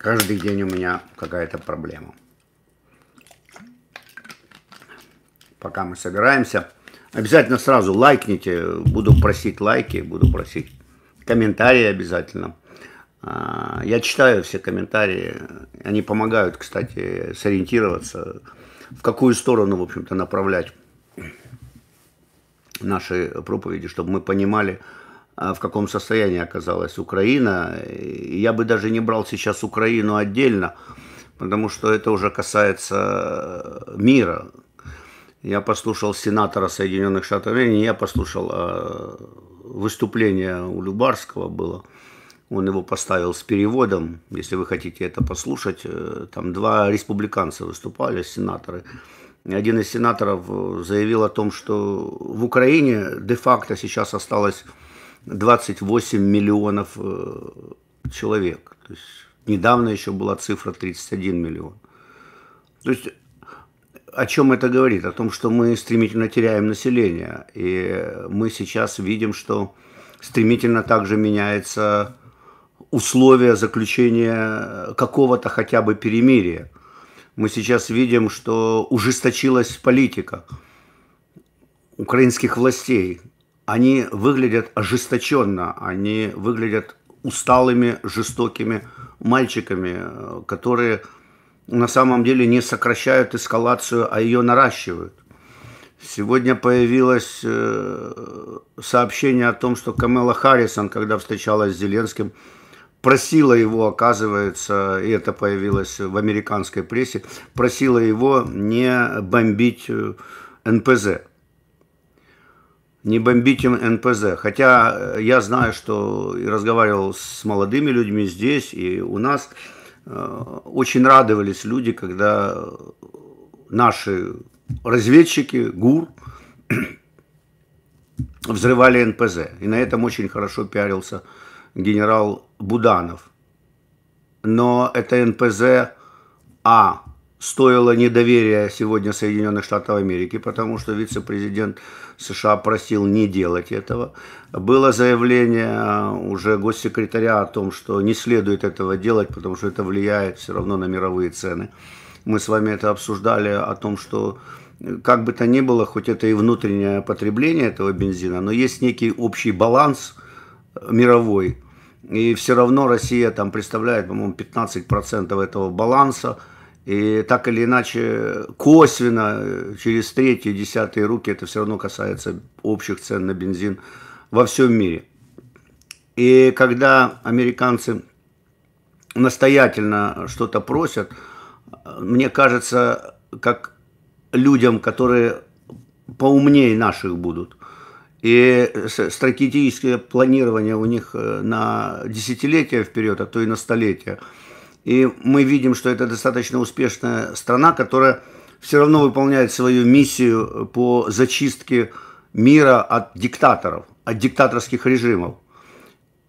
Каждый день у меня какая-то проблема. Пока мы собираемся, обязательно сразу лайкните. Буду просить лайки, буду просить комментарии обязательно. А, я читаю все комментарии. Они помогают, кстати, сориентироваться, в какую сторону, в общем-то, направлять наши проповеди, чтобы мы понимали, а в каком состоянии оказалась Украина. Я бы даже не брал сейчас Украину отдельно, потому что это уже касается э, мира. Я послушал сенатора Соединенных Штатов Америки, я послушал а выступление у Любарского было. Он его поставил с переводом, если вы хотите это послушать. Э, там два республиканца выступали, сенаторы. Один из сенаторов э, заявил о том, что в Украине де-факто сейчас осталось 28 миллионов э, человек. То есть недавно еще была цифра 31 миллион. То есть о чем это говорит? О том, что мы стремительно теряем население. И мы сейчас видим, что стремительно также меняется условия заключения какого-то хотя бы перемирия. Мы сейчас видим, что ужесточилась политика украинских властей они выглядят ожесточенно, они выглядят усталыми, жестокими мальчиками, э, которые на самом деле не сокращают эскалацию, а ее наращивают. Сегодня появилось э, сообщение о том, что Камела Харрисон, когда встречалась с Зеленским, просила его, оказывается, и это появилось в американской прессе, просила его не бомбить э, НПЗ не бомбить им НПЗ. Хотя э, я знаю, что и разговаривал с молодыми людьми здесь и у нас. Э, очень радовались люди, когда э, наши разведчики, ГУР, взрывали НПЗ. И на этом очень хорошо пиарился генерал Буданов. Но это НПЗ А стоило недоверия сегодня Соединенных Штатов Америки, потому что вице-президент США просил не делать этого. Было заявление а, уже госсекретаря о том, что не следует этого делать, потому что это влияет все равно на мировые цены. Мы с вами это обсуждали о том, что э, как бы то ни было, хоть это и внутреннее потребление этого бензина, но есть некий общий баланс э, мировой. И все равно Россия там представляет, по-моему, 15% этого баланса – и так или иначе, косвенно, э, через третьи, десятые руки, это все равно касается общих цен на бензин во всем мире. И когда американцы настоятельно что-то просят, мне кажется, как людям, которые поумнее наших будут, и стратегическое планирование у них э, на десятилетия вперед, а то и на столетия – и мы видим, что это достаточно успешная страна, которая все равно выполняет свою миссию э, по зачистке мира от диктаторов, от диктаторских режимов.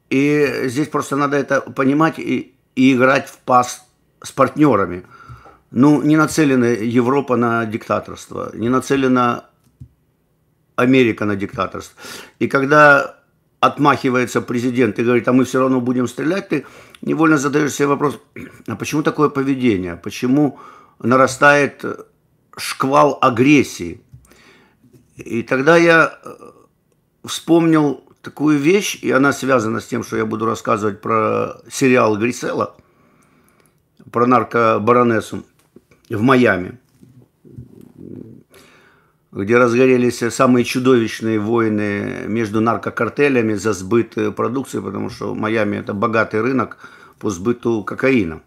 И здесь просто надо это понимать и, и играть в пас с партнерами. Ну, не нацелена Европа на диктаторство, не нацелена Америка на диктаторство. И когда отмахивается президент и говорит, а мы все равно будем стрелять, ты невольно задаешь себе вопрос, а почему такое поведение? Почему нарастает э, шквал агрессии? И тогда я э, вспомнил такую вещь, и она связана с тем, что я буду рассказывать про сериал Грисела, про наркобаронессу в Майами – где разгорелись самые чудовищные войны между наркокартелями за сбыт э, продукции, потому что Майами это богатый рынок по сбыту кокаина.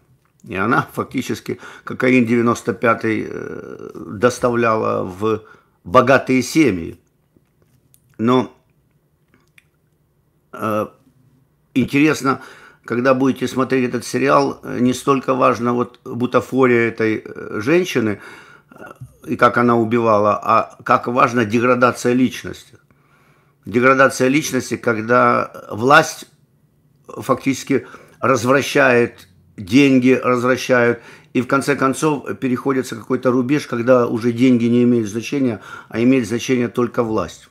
И она фактически кокаин 95-й э, доставляла в богатые семьи. Но э, интересно, когда будете смотреть этот сериал, э, не столько важно вот бутафория этой женщины, и как она убивала, а как важна деградация личности. Деградация личности, когда власть фактически развращает деньги, развращают, и в конце концов переходится какой-то рубеж, когда уже деньги не имеют значения, а имеет значение только власть.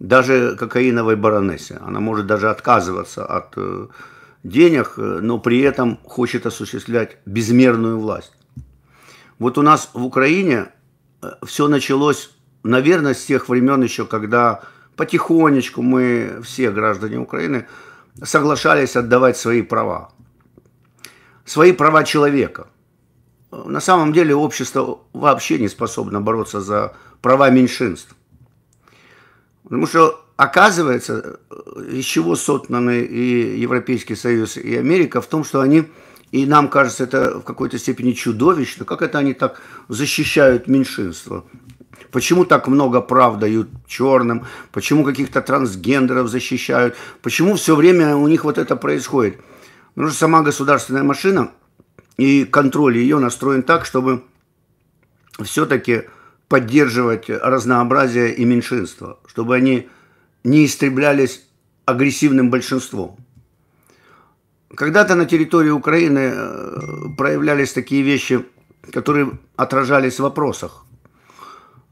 Даже кокаиновой баронессе. Она может даже отказываться от э, денег, э, но при этом хочет осуществлять безмерную власть. Вот у нас в Украине э, все началось, наверное, с тех времен еще, когда потихонечку мы, все граждане Украины, соглашались отдавать свои права. Свои права человека. На самом деле общество вообще не способно бороться за права меньшинств. Потому что оказывается, э, из чего сотнаны и Европейский Союз, и Америка, в том, что они и нам кажется это в какой-то степени чудовищно. Как это они так защищают меньшинство? Почему так много прав дают черным? Почему каких-то трансгендеров защищают? Почему все время у них вот это происходит? Потому что сама государственная машина и контроль ее настроен так, чтобы все-таки поддерживать разнообразие и меньшинство, чтобы они не истреблялись агрессивным большинством. Когда-то на территории Украины э, проявлялись такие вещи, которые отражались в вопросах.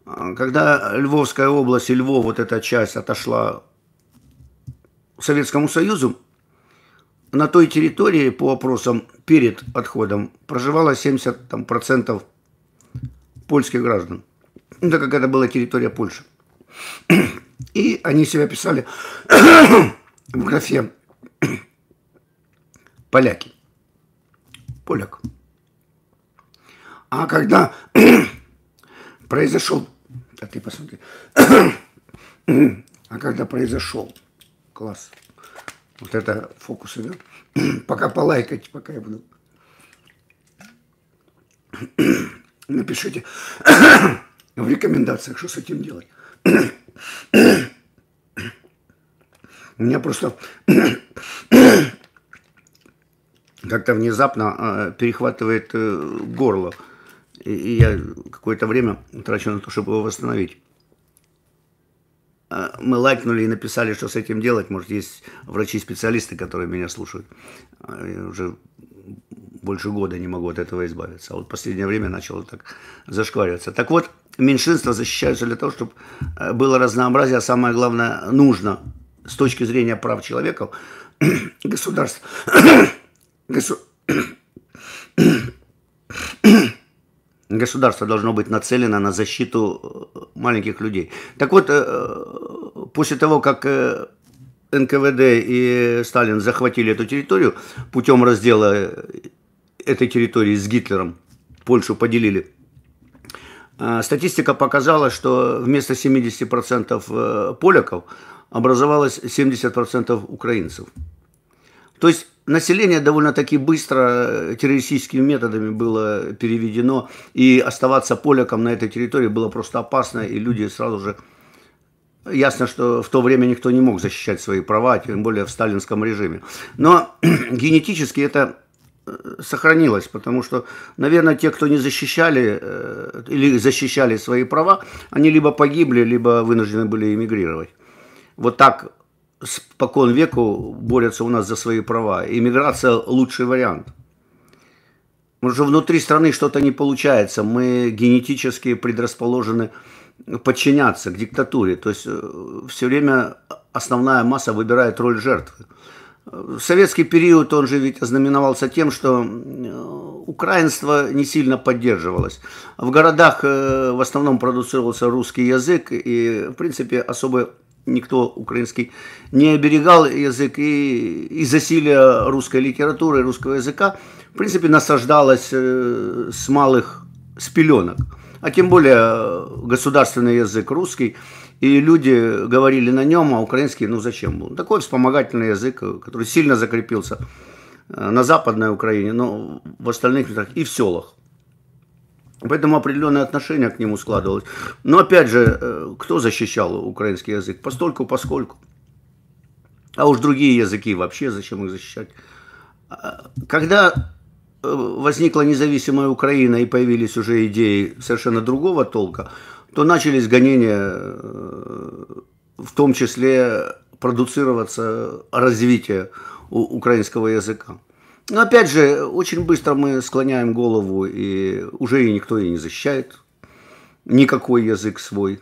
А, когда Львовская область и Львов, вот эта часть, отошла Советскому Союзу, на той территории, по опросам перед отходом, проживало 70% там, процентов польских граждан. Ну, так как это была территория Польши. И они себя писали в графе поляки. Поляк. А когда произошел, а ты посмотри, а когда произошел, класс, вот это фокусы, да? пока полайкайте, пока я буду. Напишите в рекомендациях, что с этим делать. У меня просто как-то внезапно а, перехватывает э, горло. И я какое-то время трачу на то, чтобы его восстановить. А, мы лайкнули и написали, что с этим делать. Может, есть врачи-специалисты, которые меня слушают. А, я уже больше года не могу от этого избавиться. А вот последнее время начало так зашквариваться. Так вот, меньшинства защищаются для того, чтобы э, было разнообразие, а самое главное, нужно с точки зрения прав человека государств Государство должно быть нацелено на защиту э, маленьких людей. Так вот, э, после того, как э, НКВД и Сталин захватили эту территорию путем раздела этой территории с Гитлером, Польшу поделили, статистика показала, что вместо 70% поляков образовалось 70% украинцев. То есть население довольно-таки быстро э, террористическими методами было переведено, и оставаться поляком на этой территории было просто опасно, и люди сразу же... Ясно, что в то время никто не мог защищать свои права, а тем более в сталинском режиме. Но генетически это э, сохранилось, потому что, наверное, те, кто не защищали э, или защищали свои права, они либо погибли, либо вынуждены были эмигрировать. Вот так спокон веку борются у нас за свои права. Иммиграция лучший вариант. Потому что внутри страны что-то не получается. Мы генетически предрасположены подчиняться к диктатуре. То есть э, все время основная масса выбирает роль жертвы. Советский период, он же ведь ознаменовался тем, что э, украинство не сильно поддерживалось. В городах э, в основном продуцировался русский язык, и, в принципе, особой никто украинский не оберегал язык, и из-за силия русской литературы, русского языка, в принципе, насаждалась э, с малых, с пеленок. А тем более э, государственный язык русский, и люди говорили на нем, а украинский, ну зачем был? Ну, такой вспомогательный язык, э, который сильно закрепился на Западной Украине, но в остальных местах и в селах. Поэтому определенное отношение к нему складывалось. Но опять же, э, кто защищал украинский язык? Постольку, поскольку. А уж другие языки вообще, зачем их защищать? А, когда э, возникла независимая Украина и появились уже идеи совершенно другого толка, то начались гонения, э, в том числе продуцироваться развитие украинского языка. Но опять же, очень быстро мы склоняем голову, и уже и никто ее не защищает никакой язык свой.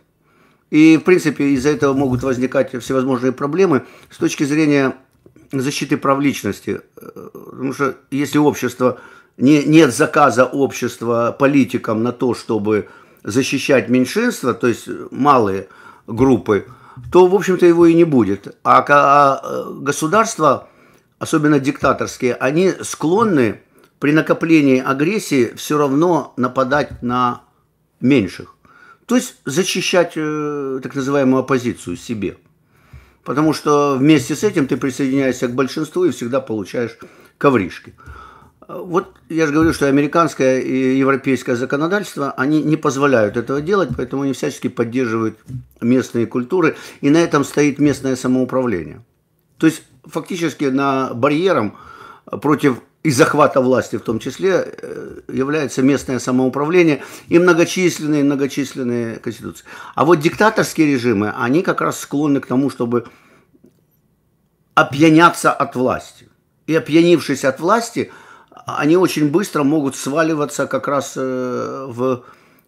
И, в принципе, из-за этого могут возникать всевозможные проблемы с точки зрения защиты прав личности. Потому что если общество, не, нет заказа общества политикам на то, чтобы защищать меньшинства, то есть малые группы, то, в общем-то, его и не будет. А, а э, государство особенно диктаторские, они склонны при накоплении агрессии все равно нападать на меньших. То есть зачищать э, так называемую оппозицию себе. Потому что вместе с этим ты присоединяешься к большинству и всегда получаешь ковришки. Вот я же говорю, что американское и европейское законодательство, они не позволяют этого делать, поэтому они всячески поддерживают местные культуры, и на этом стоит местное самоуправление. То есть фактически на барьером против и захвата власти в том числе э, является местное самоуправление и многочисленные, многочисленные конституции. А вот диктаторские режимы, они как раз склонны к тому, чтобы опьяняться от власти. И опьянившись от власти, они очень быстро могут сваливаться как раз э, в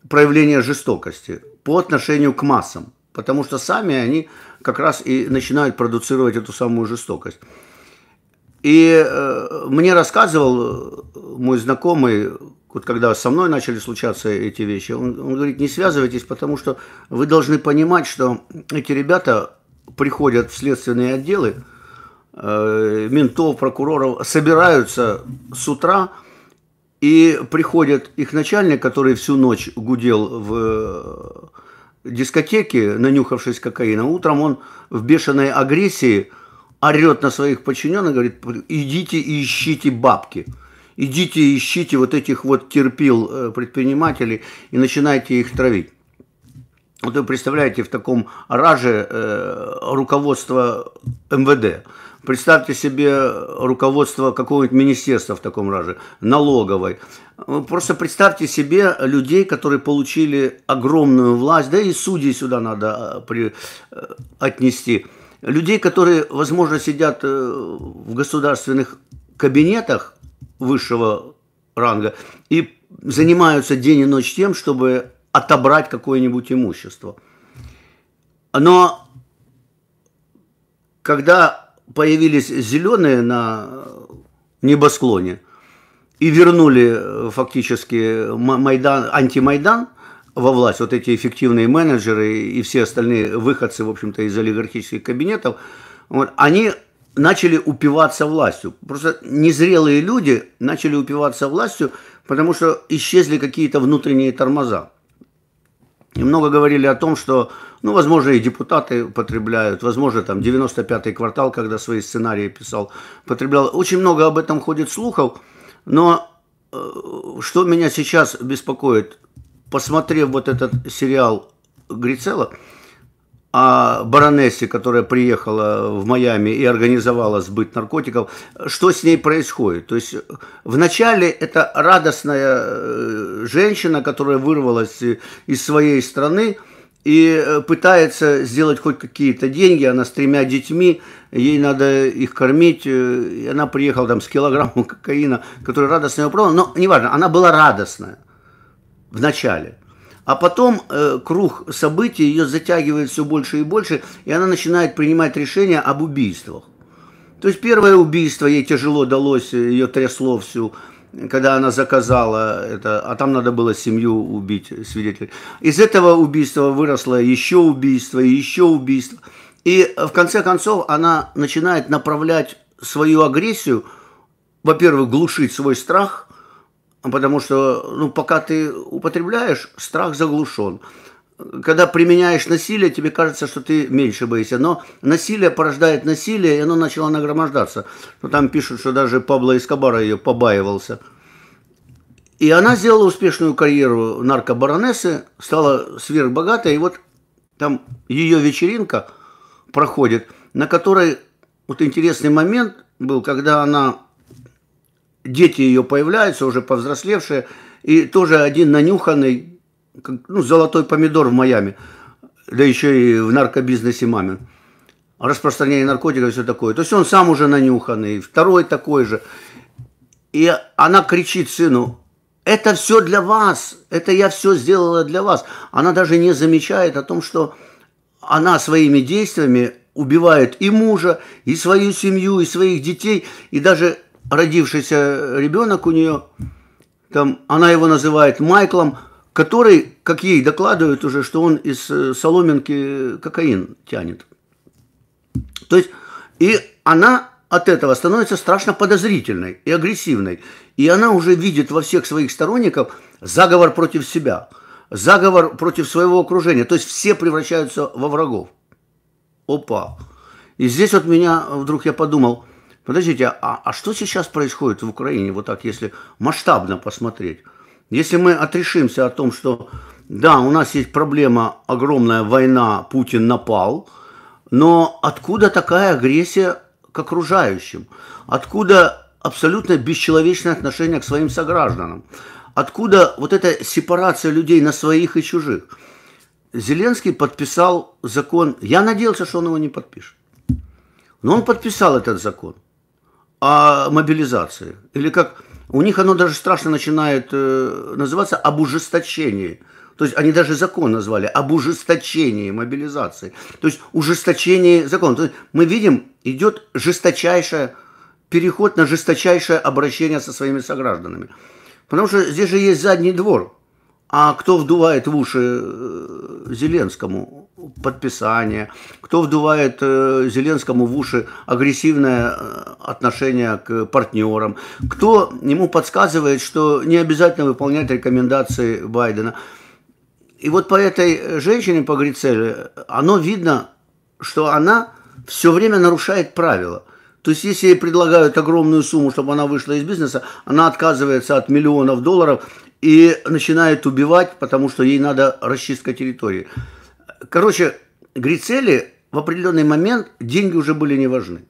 проявление жестокости по отношению к массам. Потому что сами они как раз и начинают продуцировать эту самую жестокость. И э, мне рассказывал э, мой знакомый, вот когда со мной начали случаться эти вещи, он, он говорит, не связывайтесь, потому что вы должны понимать, что эти ребята приходят в следственные отделы, э, ментов, прокуроров, собираются с утра, и приходит их начальник, который всю ночь гудел в дискотеке, нанюхавшись кокаина, утром он в бешеной агрессии орет на своих подчиненных, говорит, идите и ищите бабки. Идите ищите вот этих вот терпил э, предпринимателей и начинайте их травить. Вот вы представляете, в таком раже э, руководство МВД. Представьте себе руководство какого-нибудь министерства в таком раже, налоговой. Просто представьте себе людей, которые получили огромную власть, да и судей сюда надо а, при, э, отнести. Людей, которые, возможно, сидят э, в государственных кабинетах высшего ранга и занимаются день и ночь тем, чтобы отобрать какое-нибудь имущество. Но когда появились зеленые на небосклоне и вернули э, фактически Майдан, антимайдан во власть, вот эти эффективные менеджеры и все остальные выходцы, в общем-то, из олигархических кабинетов, вот, они начали упиваться властью. Просто незрелые люди начали упиваться властью, потому что исчезли какие-то внутренние тормоза. немного говорили о том, что ну, возможно, и депутаты потребляют. Возможно, там 95-й квартал, когда свои сценарии писал, потреблял. Очень много об этом ходит слухов. Но э, что меня сейчас беспокоит, посмотрев вот этот сериал Грицела о баронессе, которая приехала в Майами и организовала сбыт наркотиков, что с ней происходит. То есть вначале это радостная э, женщина, которая вырвалась э, из своей страны – и э, пытается сделать хоть какие-то деньги. Она с тремя детьми, ей надо их кормить. Э, и она приехала там с килограммом кокаина, который радостно ее пробовала. Но неважно, она была радостная в начале. А потом э, круг событий ее затягивает все больше и больше, и она начинает принимать решения об убийствах. То есть первое убийство ей тяжело далось, э, ее трясло всю когда она заказала это, а там надо было семью убить свидетелей. Из этого убийства выросло еще убийство, еще убийство. И э, в конце концов она начинает направлять свою агрессию, во-первых, глушить свой страх, потому что ну, пока ты употребляешь, страх заглушен когда применяешь насилие, тебе кажется, что ты меньше боишься. Но насилие порождает насилие, и оно начало нагромождаться. Но ну, там пишут, что даже Пабло Эскобара ее побаивался. И она сделала успешную карьеру наркобаронессы, стала сверхбогатой. И вот там ее вечеринка проходит, на которой вот интересный момент был, когда она, дети ее появляются, уже повзрослевшие, и тоже один нанюханный как, ну, золотой помидор в Майами, да еще и в наркобизнесе мамин. Распространение наркотиков и все такое. То есть он сам уже нанюханный, второй такой же. И она кричит сыну, это все для вас, это я все сделала для вас. Она даже не замечает о том, что она своими действиями убивает и мужа, и свою семью, и своих детей, и даже родившийся ребенок у нее, там, она его называет Майклом – который, как ей докладывают уже, что он из э, соломинки кокаин тянет. То есть, и она от этого становится страшно подозрительной и агрессивной. И она уже видит во всех своих сторонников заговор против себя, заговор против своего окружения. То есть все превращаются во врагов. Опа. И здесь вот меня вдруг я подумал, подождите, а, а что сейчас происходит в Украине, вот так, если масштабно посмотреть? Если мы отрешимся о том, что да, у нас есть проблема, огромная война, Путин напал, но откуда такая агрессия к окружающим? Откуда абсолютно бесчеловечное отношение к своим согражданам? Откуда вот эта сепарация людей на своих и чужих? Зеленский подписал закон. Я надеялся, что он его не подпишет. Но он подписал этот закон о мобилизации. Или как у них оно даже страшно начинает э, называться об ужесточении. То есть они даже закон назвали об ужесточении мобилизации. То есть ужесточение закона. То есть мы видим, идет жесточайшее, переход на жесточайшее обращение со своими согражданами. Потому что здесь же есть задний двор. А кто вдувает в уши э, Зеленскому? подписания, кто вдувает э, Зеленскому в уши агрессивное э, отношение к партнерам, кто ему подсказывает, что не обязательно выполнять рекомендации Байдена. И вот по этой э, женщине, по Грицеле, оно видно, что она все время нарушает правила – то есть, если ей предлагают огромную сумму, чтобы она вышла из бизнеса, она отказывается от миллионов долларов и начинает убивать, потому что ей надо расчистка территории. Короче, Грицели в определенный момент деньги уже были не важны.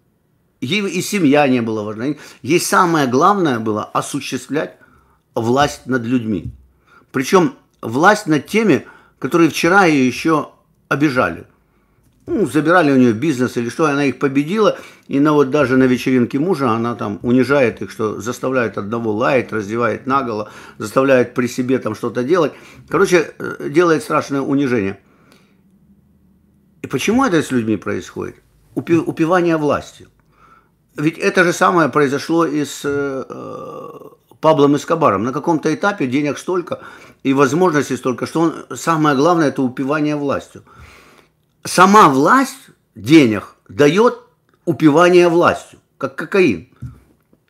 Ей и семья не была важна. Ей самое главное было осуществлять власть над людьми. Причем власть над теми, которые вчера ее еще обижали. Ну, забирали у нее бизнес или что, она их победила, и на вот даже на вечеринке мужа она там унижает их, что заставляет одного лаять, раздевает наголо, заставляет при себе там что-то делать. Короче, э, делает страшное унижение – и почему это с людьми происходит? Упи, упивание властью. Ведь это же самое произошло и с э, Паблом Эскобаром. На каком-то этапе денег столько и возможностей столько, что он, самое главное это упивание властью. Сама власть денег дает упивание властью, как кокаин.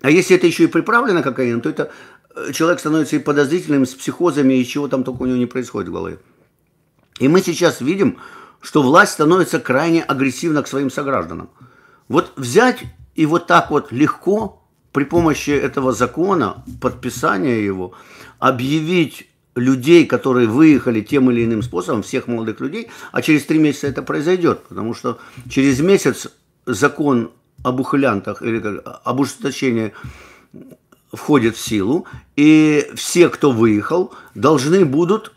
А если это еще и приправлено кокаином, то это э, человек становится и подозрительным, с психозами, и чего там только у него не происходит в голове. И мы сейчас видим, что власть становится крайне агрессивна к своим согражданам. Вот взять и вот так вот легко при помощи этого закона, подписания его, объявить людей, которые выехали тем или иным способом, всех молодых людей, а через три месяца это произойдет, потому что через месяц закон об ухлянтах или об ужесточении входит в силу, и все, кто выехал, должны будут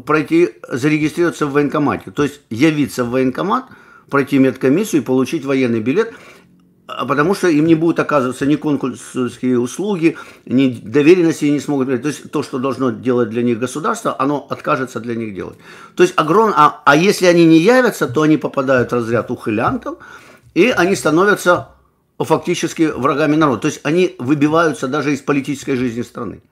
пройти, зарегистрироваться в военкомате. То есть явиться в военкомат, пройти медкомиссию и получить военный билет, а потому что им не будут оказываться ни консульские услуги, ни доверенности не смогут. То есть то, что должно делать для них государство, оно откажется для них делать. То есть огром... а, а если они не явятся, то они попадают в разряд ухылянтов, и они становятся фактически врагами народа. То есть они выбиваются даже из политической жизни страны.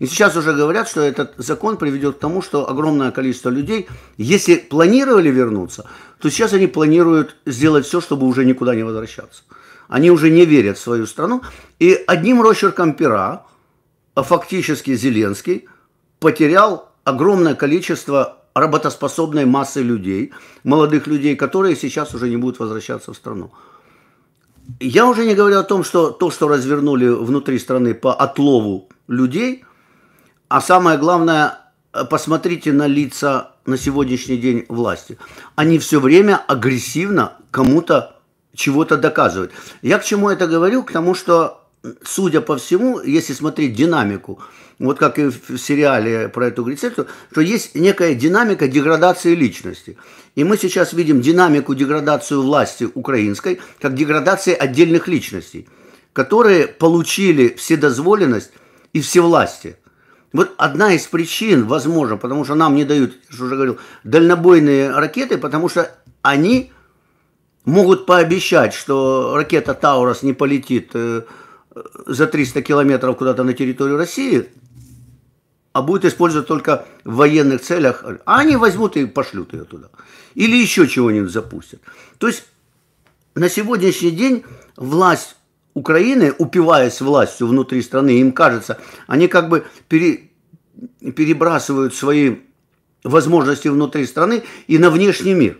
И сейчас уже говорят, что этот закон приведет к тому, что огромное количество людей, если планировали вернуться, то сейчас они планируют сделать все, чтобы уже никуда не возвращаться. Они уже не верят в свою страну. И одним росчерком пера, а фактически Зеленский, потерял огромное количество работоспособной массы людей, молодых людей, которые сейчас уже не будут возвращаться в страну. Я уже не говорю о том, что то, что развернули внутри страны по отлову людей – а самое главное, э, посмотрите на лица на сегодняшний день власти. Они все время агрессивно кому-то чего-то доказывают. Я к чему это говорю? К тому, что, судя по всему, если смотреть динамику, вот как и в сериале про эту рецепту, что есть некая динамика деградации личности. И мы сейчас видим динамику деградацию власти украинской, как деградации отдельных личностей, которые получили вседозволенность и всевластие. Вот одна из причин, возможно, потому что нам не дают, я уже говорил, дальнобойные ракеты, потому что они могут пообещать, что ракета Таурас не полетит э, за 300 километров куда-то на территорию России, а будет использовать только в военных целях. А они возьмут и пошлют ее туда. Или еще чего-нибудь запустят. То есть на сегодняшний день власть Украины, упиваясь властью внутри страны, им кажется, они как бы пере, перебрасывают свои возможности внутри страны и на внешний мир.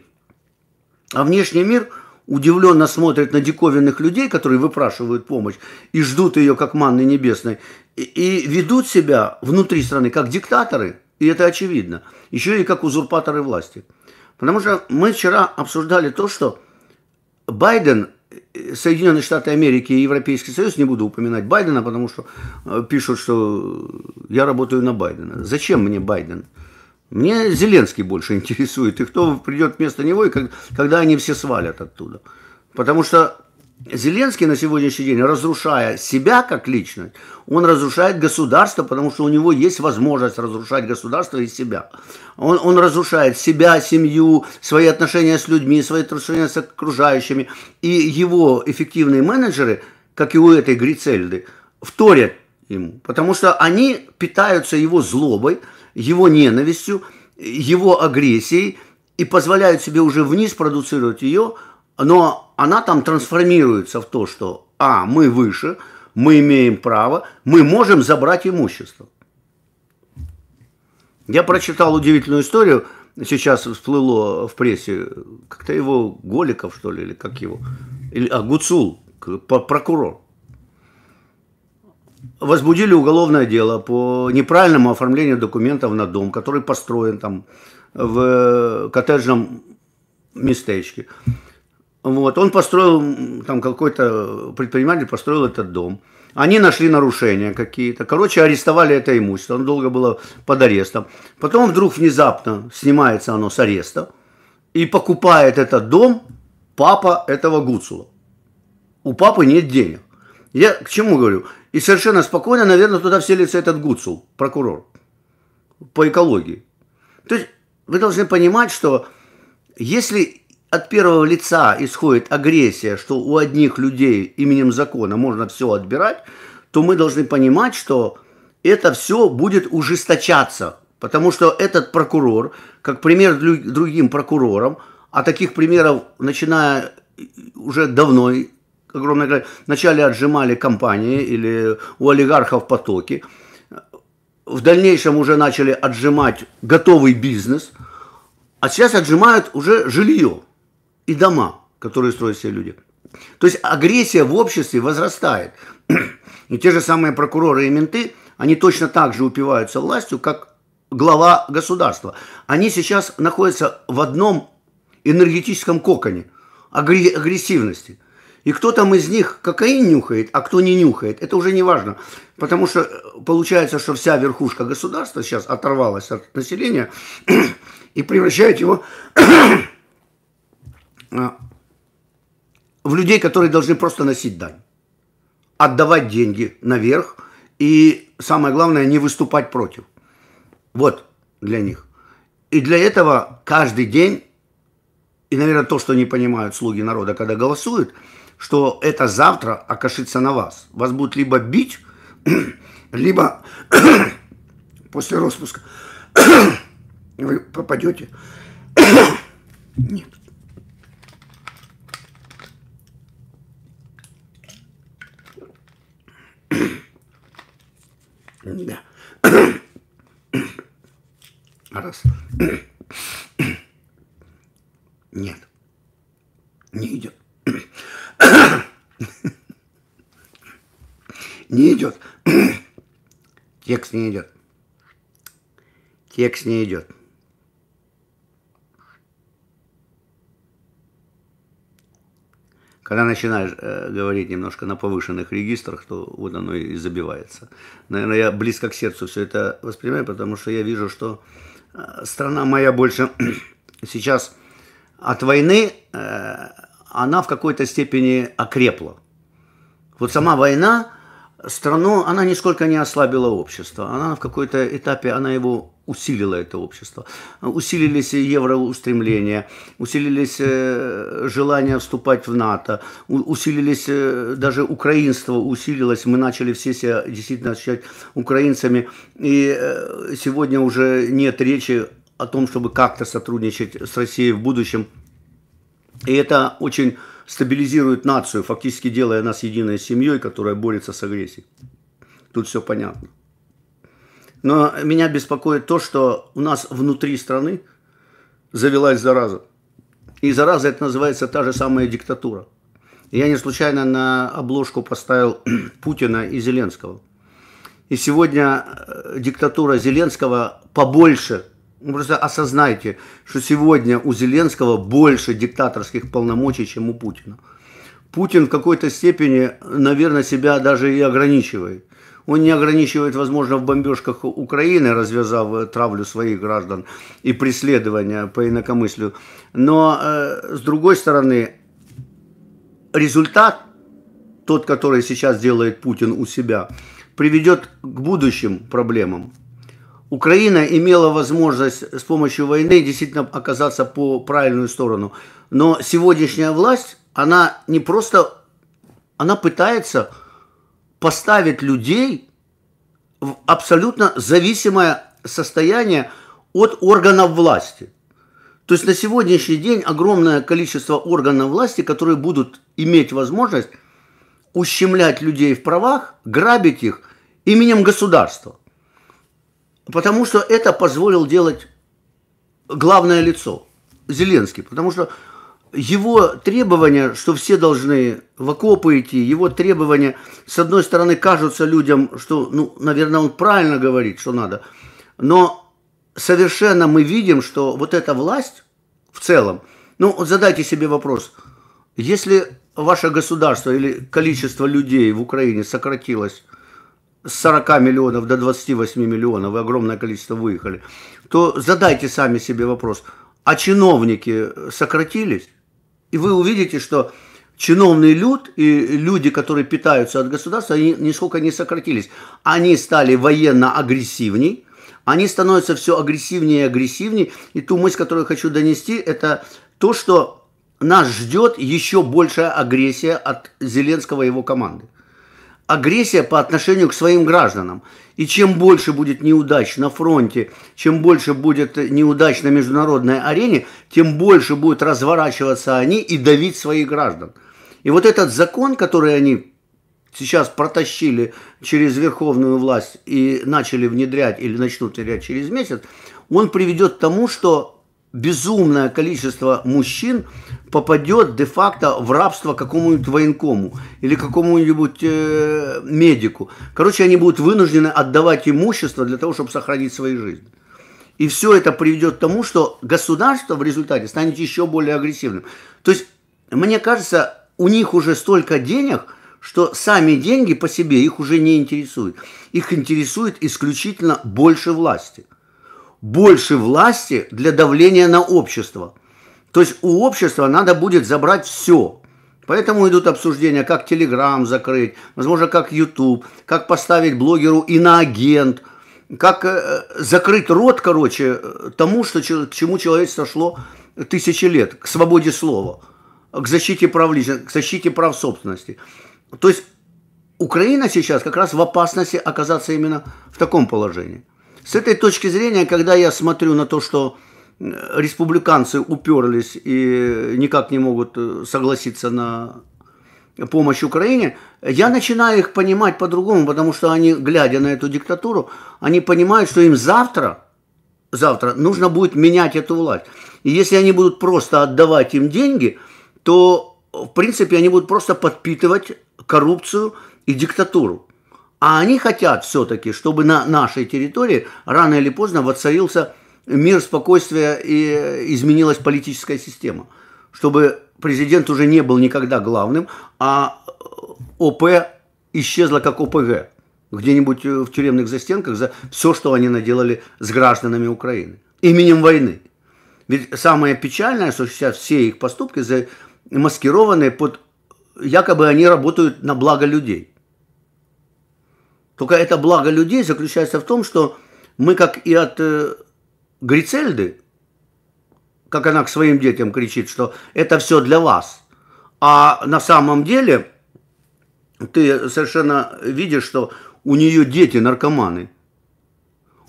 А внешний мир удивленно смотрит на диковинных людей, которые выпрашивают помощь и ждут ее как манны небесной, и, и ведут себя внутри страны как диктаторы, и это очевидно, еще и как узурпаторы власти. Потому что мы вчера обсуждали то, что Байден Соединенные Штаты Америки и Европейский Союз, не буду упоминать Байдена, потому что э, пишут, что я работаю на Байдена. Зачем мне Байден? Мне Зеленский больше интересует, и кто придет вместо него, и когда они все свалят оттуда. Потому что Зеленский на сегодняшний день, разрушая себя как личность, он разрушает государство, потому что у него есть возможность разрушать государство и себя. Он, он разрушает себя, семью, свои отношения с людьми, свои отношения с окружающими. И его эффективные менеджеры, как и у этой Грицельды, вторят ему, потому что они питаются его злобой, его ненавистью, его агрессией и позволяют себе уже вниз продуцировать ее – но она там трансформируется в то, что а, мы выше, мы имеем право, мы можем забрать имущество. Я прочитал удивительную историю, сейчас всплыло в прессе, как-то его Голиков, что ли, или как его, или, а, Гуцул, прокурор. Возбудили уголовное дело по неправильному оформлению документов на дом, который построен там в э, коттеджном местечке. Вот, он построил, там какой-то предприниматель построил этот дом. Они нашли нарушения какие-то. Короче, арестовали это имущество. Оно долго было под арестом. Потом вдруг внезапно снимается оно с ареста. И покупает этот дом папа этого Гуцула. У папы нет денег. Я к чему говорю? И совершенно спокойно, наверное, туда вселится этот Гуцул, прокурор по экологии. То есть вы должны понимать, что если от первого лица исходит агрессия, что у одних людей именем закона можно все отбирать, то мы должны понимать, что это все будет ужесточаться. Потому что этот прокурор, как пример другим прокурорам, а таких примеров, начиная уже давно, огромное вначале отжимали компании или у олигархов потоки, в дальнейшем уже начали отжимать готовый бизнес, а сейчас отжимают уже жилье и дома, которые строят все люди. То есть агрессия в обществе возрастает. И те же самые прокуроры и менты, они точно так же упиваются властью, как глава государства. Они сейчас находятся в одном энергетическом коконе агрессивности. И кто там из них кокаин нюхает, а кто не нюхает, это уже не важно. Потому что э, получается, что вся верхушка государства сейчас оторвалась от населения и превращает его А, в людей, которые должны просто носить дань, отдавать деньги наверх и, самое главное, не выступать против. Вот для них. И для этого каждый день, и, наверное, то, что не понимают слуги народа, когда голосуют, что это завтра окажется на вас. Вас будут либо бить, либо после распуска вы попадете. Нет. Да. Раз. Нет. Не идет. Не идет. Текст не идет. Текст не идет. Когда начинаешь э, говорить немножко на повышенных регистрах, то вот оно и забивается. Наверное, я близко к сердцу все это воспринимаю, потому что я вижу, что э, страна моя больше сейчас от войны, э, она в какой-то степени окрепла. Вот сама война, страну, она нисколько не ослабила общество. Она в какой-то этапе, она его усилила это общество. Усилились евроустремления, усилились э, желания вступать в НАТО, усилились э, даже украинство усилилось. Мы начали все себя действительно ощущать украинцами. И э, сегодня уже нет речи о том, чтобы как-то сотрудничать с Россией в будущем. И это очень стабилизирует нацию, фактически делая нас единой семьей, которая борется с агрессией. Тут все понятно. Но меня беспокоит то, что у нас внутри страны завелась зараза. И зараза это называется та же самая диктатура. Я не случайно на обложку поставил Путина и Зеленского. И сегодня э, диктатура Зеленского побольше Просто осознайте, что сегодня у Зеленского больше диктаторских полномочий, чем у Путина. Путин в какой-то степени, наверное, себя даже и ограничивает. Он не ограничивает, возможно, в бомбежках Украины, развязав э, травлю своих граждан и преследования по инакомыслию. Но, э, с другой стороны, результат, тот, который сейчас делает Путин у себя, приведет к будущим проблемам. Украина имела возможность с помощью войны действительно оказаться по правильную сторону. Но сегодняшняя власть, она не просто, она пытается поставить людей в абсолютно зависимое состояние от органов власти. То есть на сегодняшний день огромное количество органов власти, которые будут иметь возможность ущемлять людей в правах, грабить их именем государства. Потому что это позволил делать главное лицо Зеленский. Потому что его требования, что все должны в окопы идти, его требования, с одной стороны, кажутся людям, что, ну, наверное, он правильно говорит, что надо. Но совершенно мы видим, что вот эта власть в целом, ну, задайте себе вопрос, если ваше государство или количество людей в Украине сократилось с 40 миллионов до 28 миллионов, и огромное количество выехали, то задайте сами себе вопрос, а чиновники сократились? И вы увидите, что чиновный люд и люди, которые питаются от государства, они нисколько не сократились. Они стали военно-агрессивней, они становятся все агрессивнее и агрессивнее. И ту мысль, которую я хочу донести, это то, что нас ждет еще большая агрессия от Зеленского и его команды агрессия по отношению к своим гражданам. И чем больше будет неудач на фронте, чем больше будет неудач на международной арене, тем больше будут разворачиваться они и давить своих граждан. И вот этот закон, который они сейчас протащили через верховную власть и начали внедрять или начнут внедрять через месяц, он приведет к тому, что безумное количество мужчин попадет де-факто в рабство какому-нибудь военкому или какому-нибудь э, медику. Короче, они будут вынуждены отдавать имущество для того, чтобы сохранить свои жизни. И все это приведет к тому, что государство в результате станет еще более агрессивным. То есть, мне кажется, у них уже столько денег, что сами деньги по себе их уже не интересуют. Их интересует исключительно больше власти больше власти для давления на общество. То есть у общества надо будет забрать все. Поэтому идут обсуждения, как Телеграм закрыть, возможно, как YouTube, как поставить блогеру иноагент, как э, закрыть рот, короче, тому, что, к чему человечество шло тысячи лет, к свободе слова, к защите прав личности, к защите прав собственности. То есть Украина сейчас как раз в опасности оказаться именно в таком положении. С этой точки зрения, когда я смотрю на то, что э, республиканцы уперлись и никак не могут э, согласиться на помощь Украине, я начинаю их понимать по-другому, потому что они, глядя на эту диктатуру, они понимают, что им завтра, завтра нужно будет менять эту власть. И если они будут просто отдавать им деньги, то, в принципе, они будут просто подпитывать коррупцию и диктатуру. А они хотят все-таки, чтобы на нашей территории рано или поздно воцарился мир спокойствия и э, изменилась политическая система. Чтобы президент уже не был никогда главным, а э, ОП исчезла как ОПГ. Где-нибудь э, в тюремных застенках за все, что они наделали с гражданами Украины. Именем войны. Ведь самое печальное, что сейчас все их поступки замаскированы под... Якобы они работают на благо людей. Только это благо людей заключается в том, что мы, как и от э, Грицельды, как она к своим детям кричит, что это все для вас. А на самом деле ты совершенно видишь, что у нее дети наркоманы.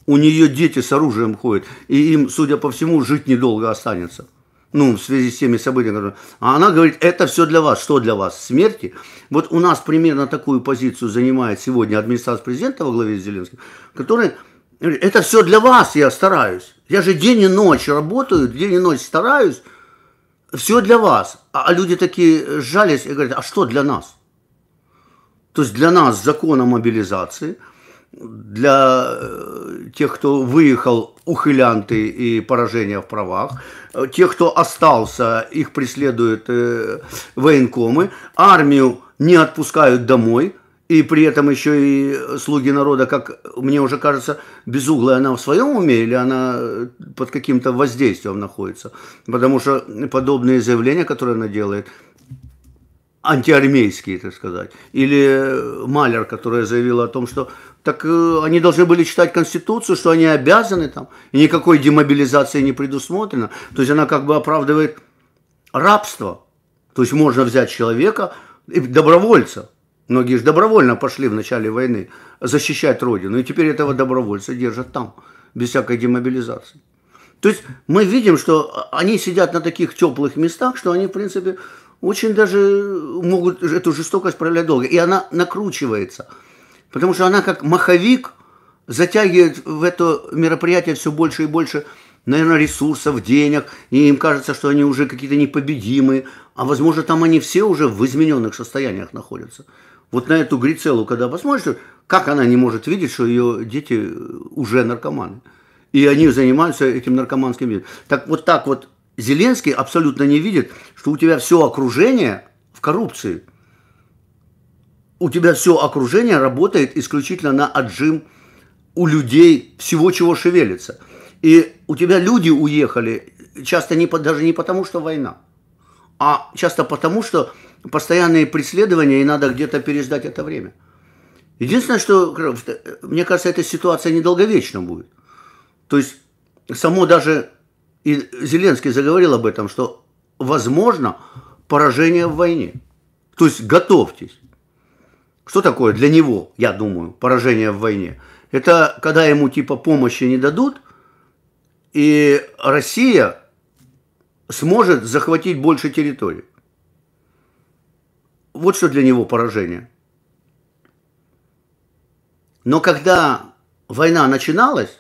У нее дети с оружием ходят. И им, судя по всему, жить недолго останется ну, в связи с теми событиями, которые... А она говорит, это все для вас. Что для вас? Смерти? Вот у нас примерно такую позицию занимает сегодня администрация президента во главе с Зеленским, который говорит, это все для вас, я стараюсь. Я же день и ночь работаю, день и ночь стараюсь. Все для вас. А, а люди такие сжались и говорят, а что для нас? То есть для нас закон о мобилизации – для э, тех, кто выехал, ухилянты и поражения в правах. Э, тех, кто остался, их преследуют э, военкомы. Армию не отпускают домой. И при этом еще и слуги народа, как мне уже кажется, безуглая она в своем уме или она под каким-то воздействием находится. Потому что подобные заявления, которые она делает, антиармейские, так сказать. Или Малер, которая заявила о том, что так э, они должны были читать Конституцию, что они обязаны там, и никакой демобилизации не предусмотрено. То есть она как бы оправдывает рабство. То есть можно взять человека, добровольца. Многие же добровольно пошли в начале войны защищать Родину, и теперь этого добровольца держат там, без всякой демобилизации. То есть мы видим, что они сидят на таких теплых местах, что они, в принципе, очень даже могут эту жестокость проявлять долго. И она накручивается – Потому что она как маховик затягивает в это мероприятие все больше и больше, наверное, ресурсов, денег, и им кажется, что они уже какие-то непобедимые, а возможно, там они все уже в измененных состояниях находятся. Вот на эту Грицелу, когда посмотришь, как она не может видеть, что ее дети уже наркоманы. И они занимаются этим наркоманским видом. Так вот так вот Зеленский абсолютно не видит, что у тебя все окружение в коррупции – у тебя все окружение работает исключительно на отжим у людей всего, чего шевелится. И у тебя люди уехали часто не, даже не потому, что война, а часто потому, что постоянные преследования, и надо где-то переждать это время. Единственное, что, э, мне кажется, эта ситуация недолговечна будет. То есть, само даже, и Зеленский заговорил об этом, что возможно поражение в войне. То есть, готовьтесь. Что такое для него, я думаю, поражение в войне? Это когда ему типа помощи не дадут, и Россия сможет захватить больше территорий. Вот что для него поражение. Но когда война начиналась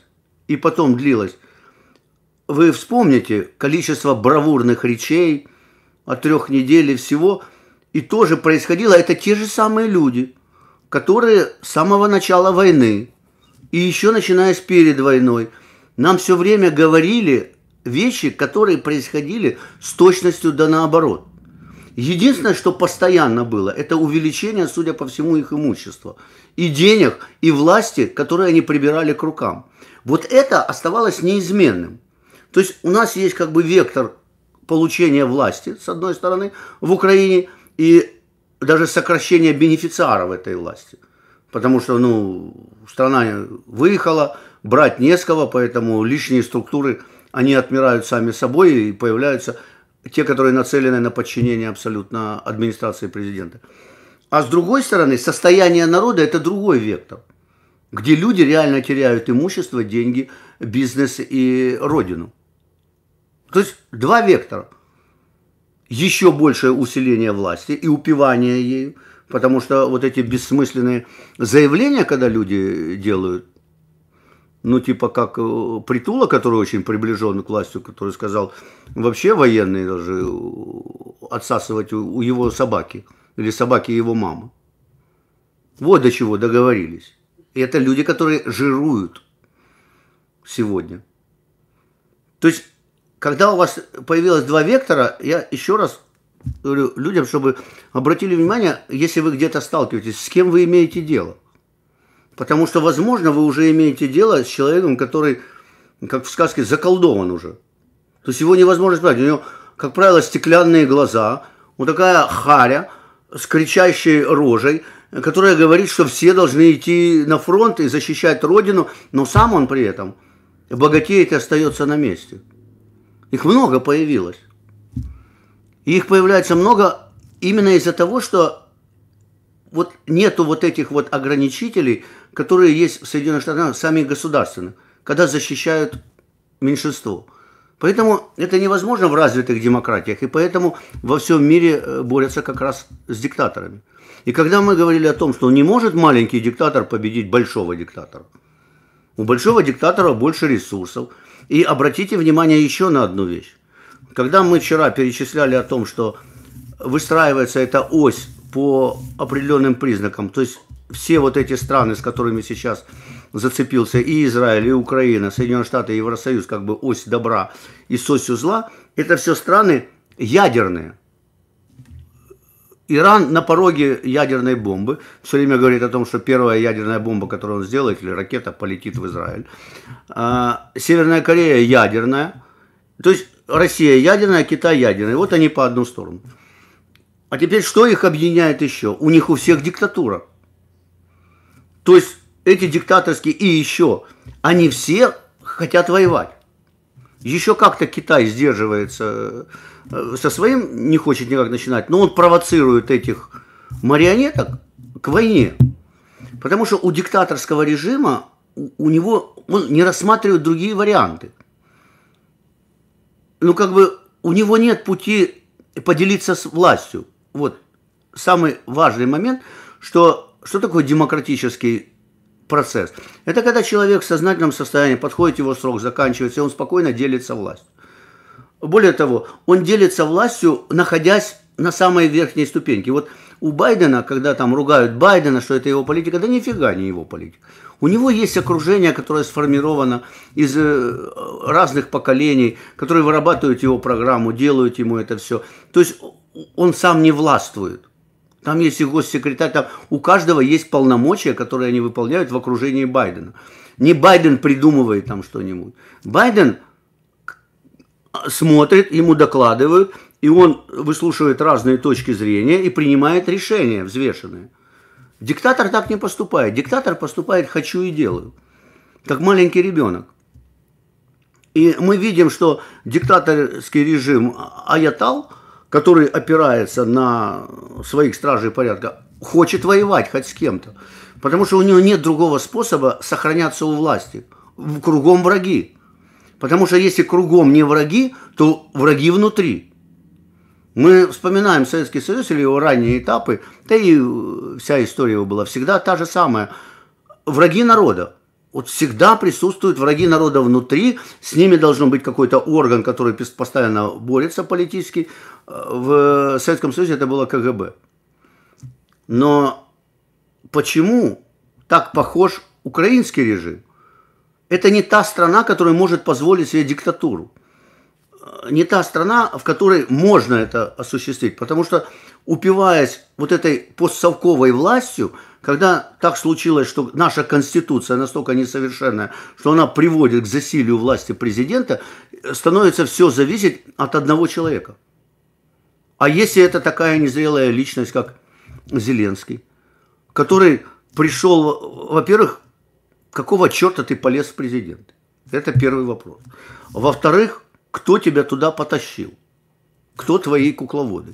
и потом длилась, вы вспомните количество бравурных речей от трех недель всего – и тоже происходило, это те же самые люди, которые с самого начала войны и еще начиная с перед войной нам все время говорили вещи, которые происходили с точностью да наоборот. Единственное, что постоянно было, это увеличение, судя по всему, их имущества. И денег, и власти, которые они прибирали к рукам. Вот это оставалось неизменным. То есть у нас есть как бы вектор получения власти, с одной стороны, в Украине, и даже сокращение бенефициаров этой власти. Потому что, ну, страна выехала, брать не с кого, поэтому лишние структуры, они отмирают сами собой и появляются те, которые нацелены на подчинение абсолютно администрации президента. А с другой стороны, состояние народа – это другой вектор, где люди реально теряют имущество, деньги, бизнес и родину. То есть два вектора еще большее усиление власти и упивание ею, потому что вот эти бессмысленные заявления, когда люди делают, ну, типа как э, Притула, который очень приближен к власти, который сказал, вообще военные даже э, отсасывать у его собаки или собаки его мамы. Вот до чего договорились. это люди, которые жируют сегодня. То есть когда у вас появилось два вектора, я еще раз говорю людям, чтобы обратили внимание, если вы где-то сталкиваетесь, с кем вы имеете дело. Потому что, возможно, вы уже имеете дело с человеком, который, как в сказке, заколдован уже. То есть его невозможно спрятать. У него, как правило, стеклянные глаза, вот такая харя с кричащей рожей, которая говорит, что все должны идти на фронт и защищать родину, но сам он при этом богатеет и остается на месте. Их много появилось. И их появляется много именно из-за того, что вот нету вот этих вот ограничителей, которые есть в Соединенных Штатах, сами государственные, когда защищают меньшинство. Поэтому это невозможно в развитых демократиях, и поэтому во всем мире э, борются как раз с диктаторами. И когда мы говорили о том, что не может маленький диктатор победить большого диктатора, у большого диктатора больше ресурсов – и обратите внимание еще на одну вещь. Когда мы вчера перечисляли о том, что выстраивается эта ось по определенным признакам, то есть все вот эти страны, с которыми сейчас зацепился и Израиль, и Украина, Соединенные Штаты, Евросоюз, как бы ось добра и ось осью зла, это все страны ядерные – Иран на пороге ядерной бомбы все время говорит о том, что первая ядерная бомба, которую он сделает, или ракета, полетит в Израиль. А, Северная Корея ядерная. То есть Россия ядерная, а Китай ядерная. Вот они по одну сторону. А теперь что их объединяет еще? У них у всех диктатура. То есть эти диктаторские и еще, они все хотят воевать. Еще как-то Китай сдерживается э, со своим, не хочет никак начинать, но он провоцирует этих марионеток к войне. Потому что у диктаторского режима у него он не рассматривает другие варианты. Ну, как бы у него нет пути поделиться с властью. Вот самый важный момент, что что такое демократический процесс. Это когда человек в сознательном состоянии, подходит его срок, заканчивается, и он спокойно делится властью. Более того, он делится властью, находясь на самой верхней ступеньке. Вот у Байдена, когда там ругают Байдена, что это его политика, да нифига не его политика. У него есть окружение, которое сформировано из э, разных поколений, которые вырабатывают его программу, делают ему это все. То есть он сам не властвует. Там есть и госсекретарь, там у каждого есть полномочия, которые они выполняют в окружении Байдена. Не Байден придумывает там что-нибудь. Байден смотрит, ему докладывают, и он выслушивает разные точки зрения и принимает решения взвешенные. Диктатор так не поступает. Диктатор поступает «хочу и делаю», как маленький ребенок. И мы видим, что диктаторский режим Аятал – который опирается на своих стражей порядка, хочет воевать хоть с кем-то. Потому что у него нет другого способа сохраняться у власти. Кругом враги. Потому что если кругом не враги, то враги внутри. Мы вспоминаем Советский Союз или его ранние этапы, да и вся история его была всегда та же самая. Враги народа вот всегда присутствуют враги народа внутри, с ними должен быть какой-то орган, который постоянно борется политически. Э, в Советском Союзе это было КГБ. Но почему так похож украинский режим? Это не та страна, которая может позволить себе диктатуру. Э, не та страна, в которой можно это осуществить. Потому что упиваясь вот этой постсовковой властью, когда так случилось, что наша конституция настолько несовершенная, что она приводит к засилию власти президента, становится все зависеть от одного человека. А если это такая незрелая личность, как Зеленский, который пришел, во-первых, какого черта ты полез в президент? Это первый вопрос. Во-вторых, кто тебя туда потащил? кто твои кукловоды.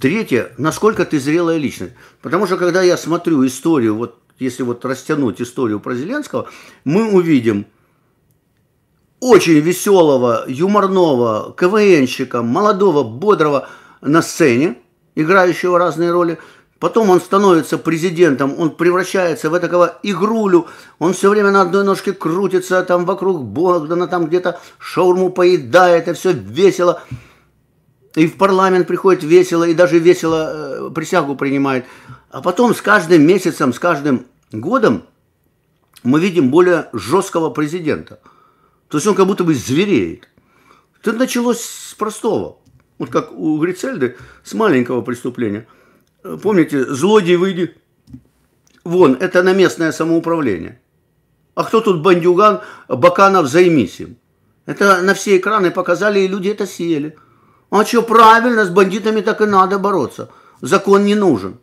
Третье, насколько ты зрелая личность. Потому что когда я смотрю историю, вот если вот растянуть историю про Зеленского, мы увидим очень веселого, юморного, КВНщика, молодого, бодрого на сцене, играющего разные роли. Потом он становится президентом, он превращается в такого игрулю, он все время на одной ножке крутится, там вокруг Богдана, там где-то шаурму поедает, и все весело и в парламент приходит весело, и даже весело э, присягу принимает. А потом с каждым месяцем, с каждым годом мы видим более жесткого президента. То есть он как будто бы звереет. Это началось с простого. Вот как у Грицельды, с маленького преступления. Э, помните, злодей выйди вон, это на местное самоуправление. А кто тут бандюган, Баканов, займись им. Это на все экраны показали, и люди это съели. А что, правильно, с бандитами так и надо бороться. Закон не нужен.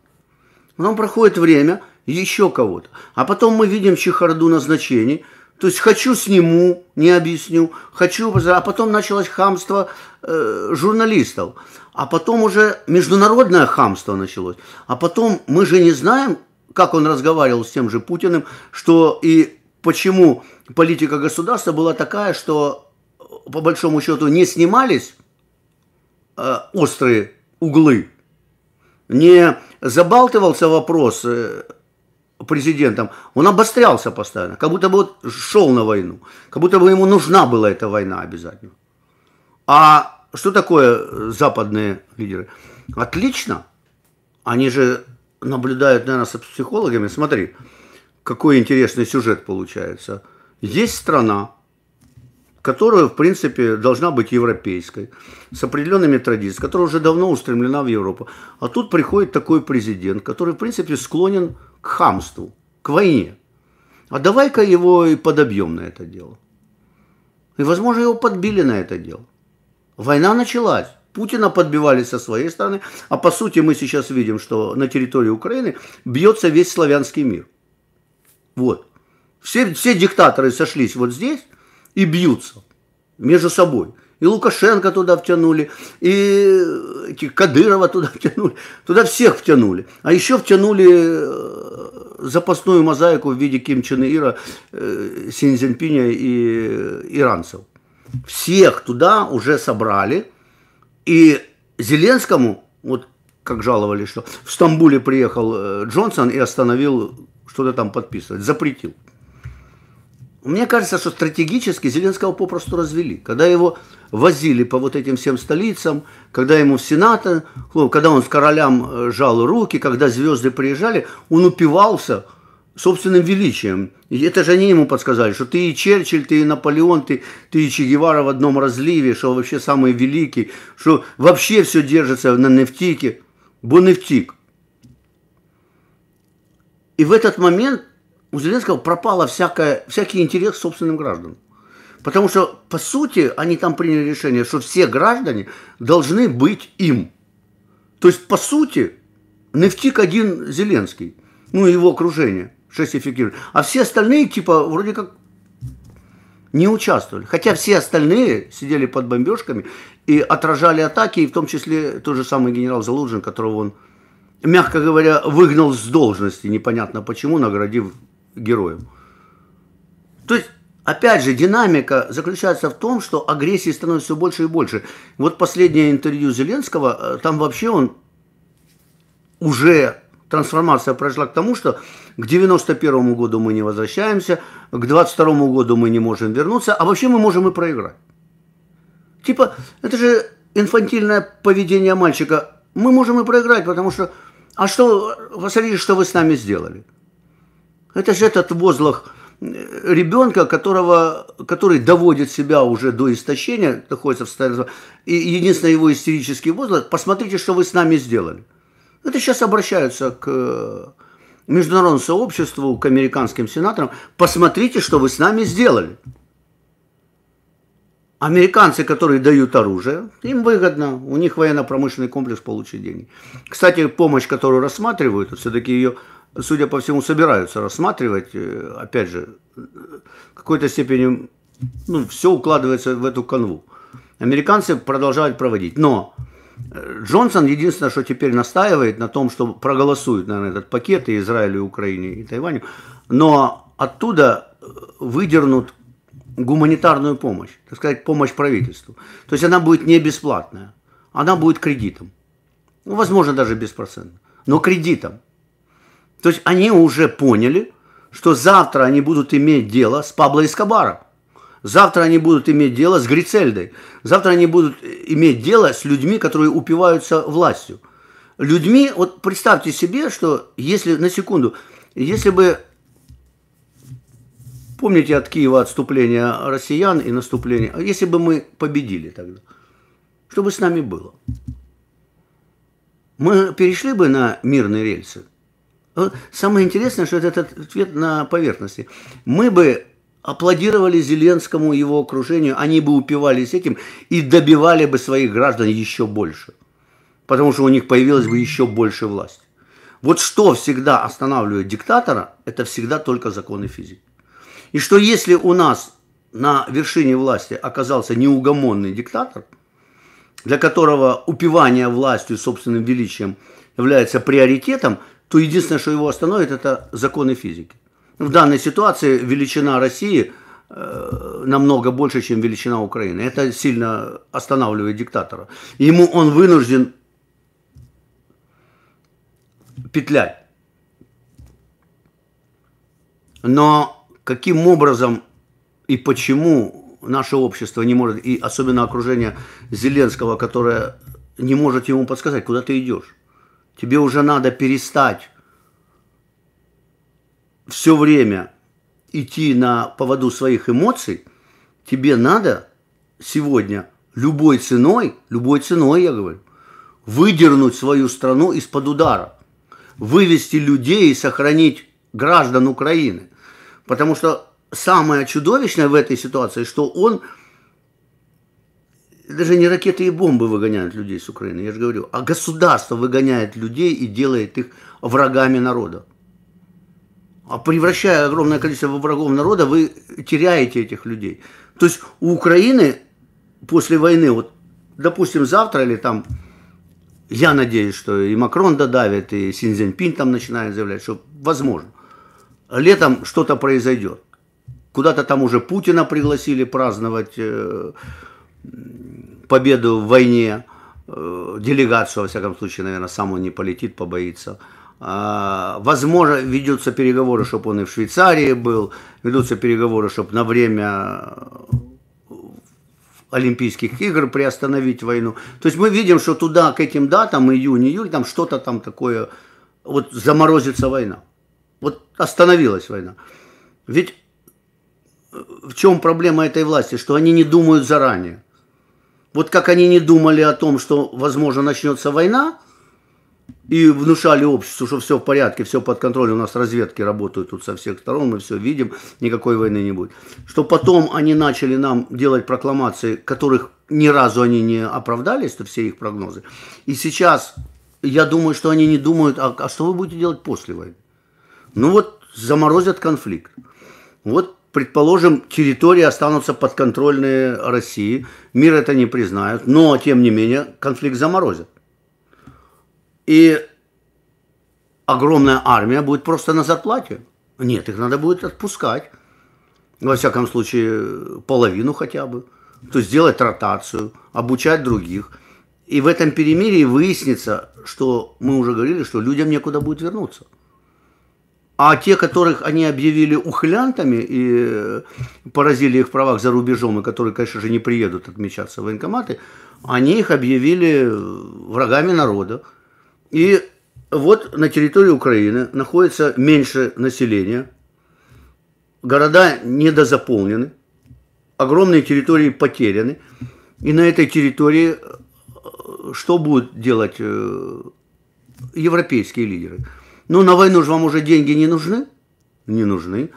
Потом проходит время, еще кого-то. А потом мы видим чехарду назначений. То есть хочу сниму, не объясню, хочу, а потом началось хамство э, журналистов, а потом уже международное хамство началось, а потом мы же не знаем, как он разговаривал с тем же Путиным, что и почему политика государства была такая, что по большому счету не снимались Э, острые углы. Не забалтывался вопрос э, президентом, он обострялся постоянно, как будто бы вот шел на войну, как будто бы ему нужна была эта война обязательно. А что такое э, западные лидеры? Отлично. Они же наблюдают, наверное, с психологами. Смотри, какой интересный сюжет получается. Есть страна, которая, в принципе, должна быть европейской, с определенными традициями, которая уже давно устремлена в Европу. А тут приходит такой президент, который, в принципе, склонен к хамству, к войне. А давай-ка его и подобьем на это дело. И, возможно, его подбили на это дело. Война началась. Путина подбивали со своей стороны, а по сути мы сейчас видим, что на территории Украины бьется весь славянский мир. Вот. Все, все диктаторы сошлись вот здесь, и бьются между собой. И Лукашенко туда втянули, и Кадырова туда втянули, туда всех втянули. А еще втянули э, запасную мозаику в виде Ким Чен Ира, э, Синьцзиньпиня и э, иранцев. Всех туда уже собрали, и Зеленскому, вот как жаловались, что в Стамбуле приехал Джонсон и остановил что-то там подписывать, запретил. Мне кажется, что стратегически Зеленского попросту развели. Когда его возили по вот этим всем столицам, когда ему в сенат, ну, когда он с королям э, жал руки, когда звезды приезжали, он упивался собственным величием. И это же они ему подсказали, что ты и Черчилль, ты и Наполеон, ты, ты и Че Гевара в одном разливе, что вообще самый великий, что вообще все держится на нефтике. Бонефтик. И в этот момент у Зеленского пропала всякая, всякий интерес к собственным гражданам. Потому что, по сути, они там приняли решение, что все граждане должны быть им. То есть, по сути, нефтик один Зеленский, ну и его окружение, шесть эффективных. А все остальные, типа, вроде как не участвовали. Хотя все остальные сидели под бомбежками и отражали атаки, и в том числе тот же самый генерал Залужин, которого он, мягко говоря, выгнал с должности, непонятно почему, наградив героем. То есть, опять же, динамика заключается в том, что агрессии становится все больше и больше. Вот последнее интервью Зеленского, э, там вообще он уже трансформация прошла к тому, что к 91 году мы не возвращаемся, к 22 году мы не можем вернуться, а вообще мы можем и проиграть. Типа, это же инфантильное поведение мальчика. Мы можем и проиграть, потому что... А что, посмотрите, что вы с нами сделали. Это же этот возглах э, ребенка, которого, который доводит себя уже до истощения, находится в состоянии... И единственный его истерический возглас – посмотрите, что вы с нами сделали. Это сейчас обращаются к э, международному сообществу, к американским сенаторам. Посмотрите, что вы с нами сделали. Американцы, которые дают оружие, им выгодно, у них военно-промышленный комплекс получит деньги. Кстати, помощь, которую рассматривают, все-таки ее судя по всему, собираются рассматривать. Э, опять же, э, в какой-то степени ну, все укладывается в эту канву. Американцы продолжают проводить. Но э, Джонсон единственное, что теперь настаивает на том, что проголосуют, наверное, этот пакет и Израилю, и Украине, и Тайваню. Но оттуда выдернут гуманитарную помощь, так сказать, помощь правительству. То есть она будет не бесплатная, она будет кредитом. Ну, возможно, даже беспроцентно, но кредитом. То есть они уже поняли, что завтра они будут иметь дело с Пабло Эскобаром. Завтра они будут иметь дело с Грицельдой. Завтра они будут иметь дело с людьми, которые упиваются властью. Людьми, вот представьте себе, что если, на секунду, если бы, помните от Киева отступление россиян и наступление, а если бы мы победили тогда, что бы с нами было? Мы перешли бы на мирные рельсы – ну, самое интересное, что это этот ответ на поверхности. Мы бы аплодировали Зеленскому и его окружению, они бы упивались этим и добивали бы своих граждан еще больше. Потому что у них появилась бы еще больше власти. Вот что всегда останавливает диктатора, это всегда только законы физики. И что если у нас на вершине власти оказался неугомонный диктатор, для которого упивание властью собственным величием является приоритетом – то единственное, что его остановит, это законы физики. В данной ситуации величина России э, намного больше, чем величина Украины. Это сильно останавливает диктатора. Ему он вынужден петлять. Но каким образом и почему наше общество не может, и особенно окружение Зеленского, которое не может ему подсказать, куда ты идешь? Тебе уже надо перестать все время идти на поводу своих эмоций. Тебе надо сегодня любой ценой, любой ценой, я говорю, выдернуть свою страну из-под удара, вывести людей и сохранить граждан Украины. Потому что самое чудовищное в этой ситуации, что он даже не ракеты и бомбы выгоняют людей с Украины, я же говорю, а государство выгоняет людей и делает их врагами народа. А превращая огромное количество врагов народа, вы теряете этих людей. То есть у Украины после войны, вот, допустим, завтра или там, я надеюсь, что и Макрон додавит, и Синзенпин там начинает заявлять, что возможно. Летом что-то произойдет. Куда-то там уже Путина пригласили праздновать э, победу в войне, э, делегацию, во всяком случае, наверное, сам он не полетит, побоится. А, возможно, ведутся переговоры, чтобы он и в Швейцарии был, ведутся переговоры, чтобы на время э, Олимпийских игр приостановить войну. То есть мы видим, что туда, к этим датам, июнь, июль, там что-то там такое, вот заморозится война. Вот остановилась война. Ведь э, в чем проблема этой власти? Что они не думают заранее. Вот как они не думали о том, что, возможно, начнется война, и внушали обществу, что все в порядке, все под контролем, у нас разведки работают тут со всех сторон, мы все видим, никакой войны не будет. Что потом они начали нам делать прокламации, которых ни разу они не оправдались, то все их прогнозы. И сейчас я думаю, что они не думают, а, а что вы будете делать после войны? Ну вот заморозят конфликт. Вот предположим, территории останутся подконтрольные России, мир это не признает, но, тем не менее, конфликт заморозят. И огромная армия будет просто на зарплате. Нет, их надо будет отпускать. Во всяком случае, половину хотя бы. То есть сделать ротацию, обучать других. И в этом перемирии выяснится, что мы уже говорили, что людям некуда будет вернуться. А те, которых они объявили ухлянтами и э, поразили их в правах за рубежом, и которые, конечно же, не приедут отмечаться в военкоматы, они их объявили э, врагами народа. И вот на территории Украины находится меньше населения, города недозаполнены, огромные территории потеряны. И на этой территории э, что будут делать европейские лидеры? Ну, на войну же вам уже деньги не нужны? Не нужны.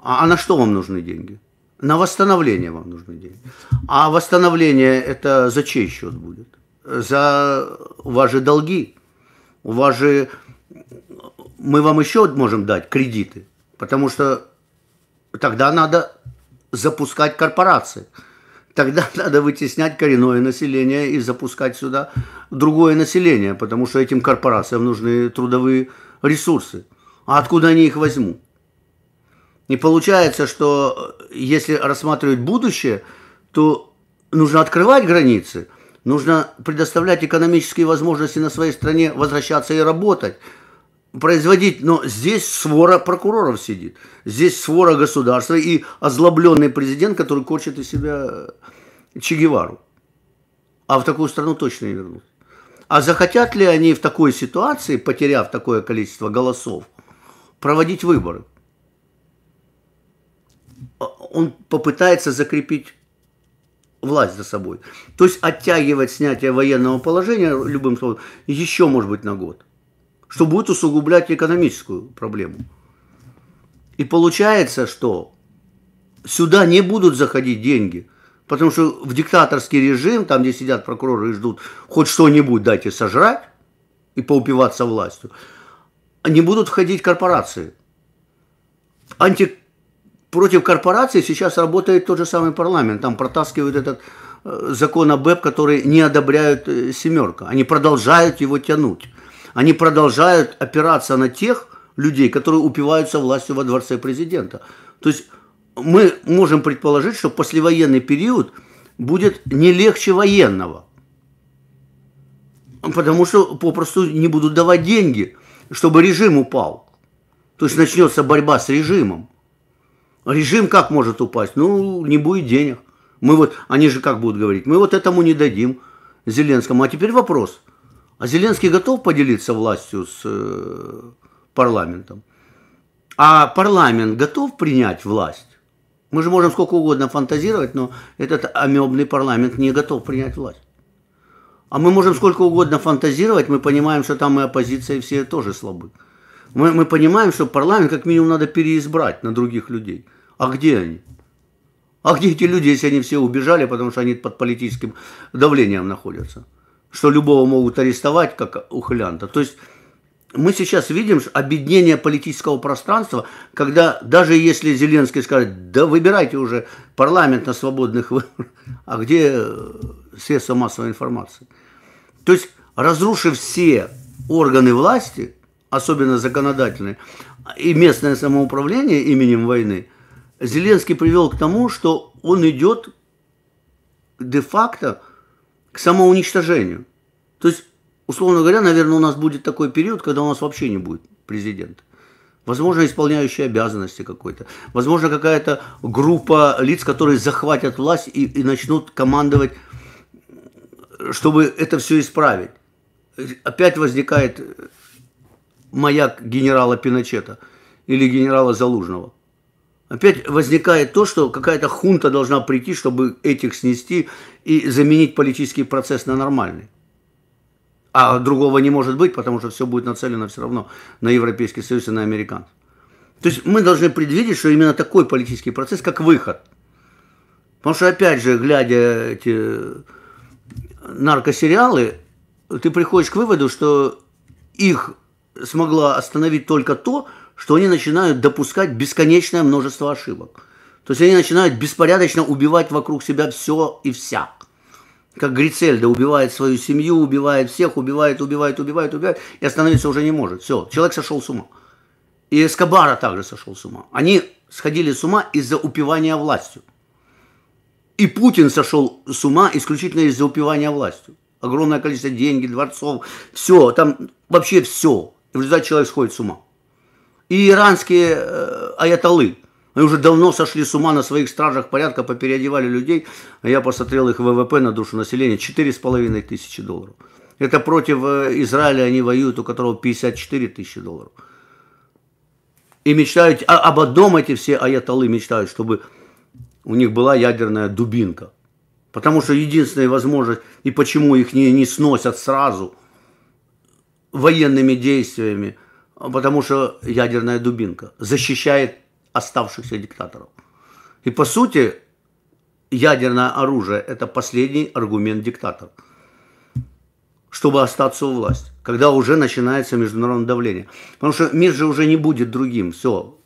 А, а на что вам нужны деньги? На восстановление вам нужны деньги. А восстановление это за чей счет будет? За ваши долги. У вас же... Мы вам еще можем дать кредиты, потому что тогда надо запускать корпорации. Тогда надо вытеснять коренное население и запускать сюда другое население, потому что этим корпорациям нужны трудовые ресурсы. А откуда они их возьмут? И получается, что э, если рассматривать будущее, то нужно открывать границы, нужно предоставлять экономические возможности на своей стране возвращаться и работать, производить. Но здесь свора прокуроров сидит, здесь свора государства и озлобленный президент, который корчит из себя э, Че Гевару. А в такую страну точно не вернут. А захотят ли они в такой ситуации, потеряв такое количество голосов, проводить выборы? А, он попытается закрепить власть за собой. То есть оттягивать снятие военного положения любым словом еще, может быть, на год. Что будет усугублять экономическую проблему. И получается, что сюда не будут заходить деньги – Потому что в диктаторский режим, там, где сидят прокуроры и ждут, хоть что-нибудь дайте сожрать и поупиваться властью, не будут входить корпорации. Анти... Против корпораций сейчас работает тот же самый парламент. Там протаскивают этот э, закон об ЭП, который не одобряют э, «семерка». Они продолжают его тянуть. Они продолжают опираться на тех людей, которые упиваются властью во дворце президента. То есть мы можем предположить, что послевоенный период будет не легче военного. Потому что попросту не будут давать деньги, чтобы режим упал. То есть начнется борьба с режимом. Режим как может упасть? Ну, не будет денег. Мы вот, они же как будут говорить, мы вот этому не дадим Зеленскому. А теперь вопрос. А Зеленский готов поделиться властью с э, парламентом? А парламент готов принять власть? Мы же можем сколько угодно фантазировать, но этот амебный парламент не готов принять власть. А мы можем сколько угодно фантазировать, мы понимаем, что там и оппозиция, и все тоже слабы. Мы, мы понимаем, что парламент как минимум надо переизбрать на других людей. А где они? А где эти люди, если они все убежали, потому что они под политическим давлением находятся? Что любого могут арестовать, как ухлянта. То есть мы сейчас видим объединение политического пространства, когда даже если Зеленский скажет, да выбирайте уже парламент на свободных выборах, а где э, средства массовой информации? То есть, разрушив все органы власти, особенно законодательные, и местное самоуправление именем войны, Зеленский привел к тому, что он идет де-факто к самоуничтожению. То есть условно говоря, наверное, у нас будет такой период, когда у нас вообще не будет президента. Возможно, исполняющие обязанности какой-то. Возможно, какая-то группа лиц, которые захватят власть и, и начнут командовать, чтобы это все исправить. Опять возникает маяк генерала Пиночета или генерала Залужного. Опять возникает то, что какая-то хунта должна прийти, чтобы этих снести и заменить политический процесс на нормальный а другого не может быть, потому что все будет нацелено все равно на Европейский Союз и на американцев. То есть мы должны предвидеть, что именно такой политический процесс, как выход. Потому что, опять же, глядя эти наркосериалы, ты приходишь к выводу, что их смогла остановить только то, что они начинают допускать бесконечное множество ошибок. То есть они начинают беспорядочно убивать вокруг себя все и вся как Грицельда убивает свою семью, убивает всех, убивает, убивает, убивает, убивает, и остановиться уже не может. Все, человек сошел с ума. И Эскобара также сошел с ума. Они сходили с ума из-за упивания властью. И Путин сошел с ума исключительно из-за упивания властью. Огромное количество денег, дворцов, все, там вообще все. И в результате человек сходит с ума. И иранские э, аятолы, мы уже давно сошли с ума на своих стражах порядка, попереодевали людей. А Я посмотрел их ВВП на душу населения 4,5 тысячи долларов. Это против э, Израиля они воюют, у которого 54 тысячи долларов. И мечтают, а, об одном эти все аятолы мечтают, чтобы у них была ядерная дубинка. Потому что единственная возможность, и почему их не, не сносят сразу военными действиями, а потому что ядерная дубинка защищает оставшихся диктаторов. И по сути, ядерное оружие – это последний аргумент диктаторов, чтобы остаться у власти, когда уже начинается международное давление. Потому что мир же уже не будет другим. Все,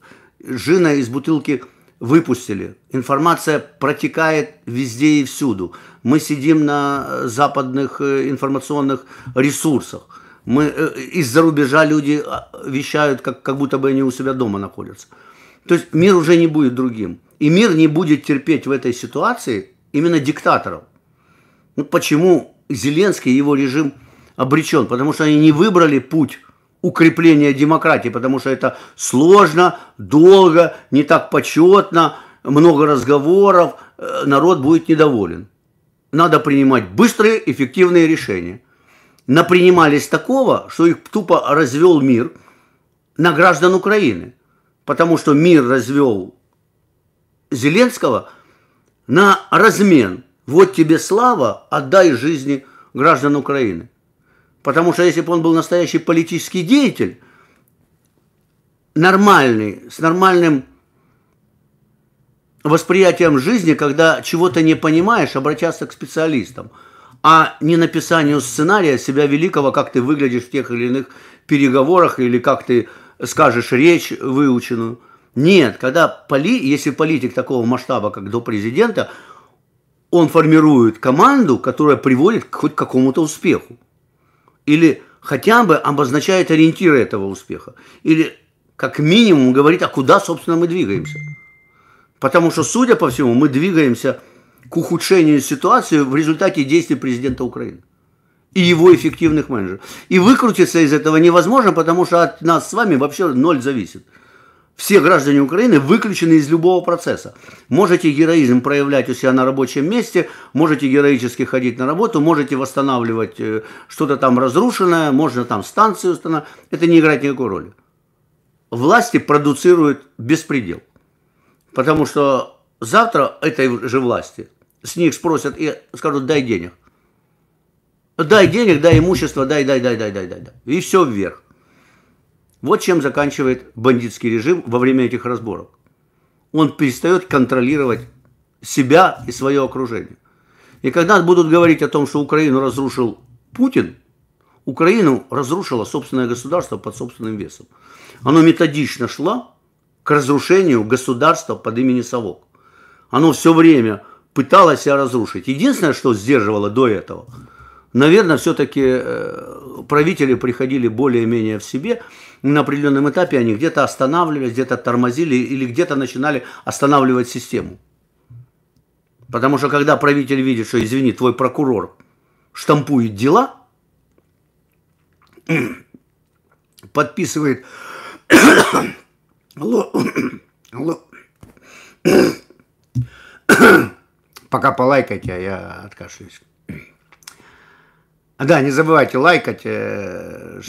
жина из бутылки выпустили. Информация протекает везде и всюду. Мы сидим на э, западных э, информационных ресурсах. Мы, э, из-за рубежа люди а, вещают, как, как будто бы они у себя дома находятся. То есть мир уже не будет другим. И мир не будет терпеть в этой ситуации именно диктаторов. Ну, почему Зеленский и его режим обречен? Потому что они не выбрали путь укрепления демократии, потому что это сложно, долго, не так почетно, много разговоров, э, народ будет недоволен. Надо принимать быстрые, эффективные решения. Напринимались такого, что их тупо развел мир на граждан Украины – потому что мир развел Зеленского на размен. Вот тебе слава, отдай жизни граждан Украины. Потому что если бы он был настоящий политический деятель, нормальный, с нормальным восприятием жизни, когда чего-то не понимаешь, обратятся к специалистам, а не написанию сценария себя великого, как ты выглядишь в тех или иных переговорах или как ты скажешь речь выученную. Нет, когда поли, если политик такого масштаба, как до президента, он формирует команду, которая приводит к хоть какому-то успеху. Или хотя бы обозначает ориентиры этого успеха. Или как минимум говорит, а куда, собственно, мы двигаемся. Потому что, судя по всему, мы двигаемся к ухудшению ситуации в результате действий президента Украины и его эффективных менеджеров. И выкрутиться из этого невозможно, потому что от нас с вами вообще ноль зависит. Все граждане Украины выключены из любого процесса. Можете героизм проявлять у себя на рабочем месте, можете героически ходить на работу, можете восстанавливать э, что-то там разрушенное, можно там станцию установить, Это не играет никакой роли. Власти продуцируют беспредел. Потому что завтра этой же власти с них спросят и скажут, дай денег. Дай денег, дай имущество, дай, дай, дай, дай, дай, дай. И все вверх. Вот чем заканчивает бандитский режим во время этих разборок. Он перестает контролировать себя и свое окружение. И когда будут говорить о том, что Украину разрушил Путин, Украину разрушило собственное государство под собственным весом. Оно методично шло к разрушению государства под имени Совок. Оно все время пыталось себя разрушить. Единственное, что сдерживало до этого – Наверное, все-таки э, правители приходили более-менее в себе. На определенном этапе они где-то останавливались, где-то тормозили или где-то начинали останавливать систему. Потому что когда правитель видит, что, извини, твой прокурор штампует дела, подписывает Пока полайкайте, а я откашлюсь. А да, не забывайте лайкать. Э,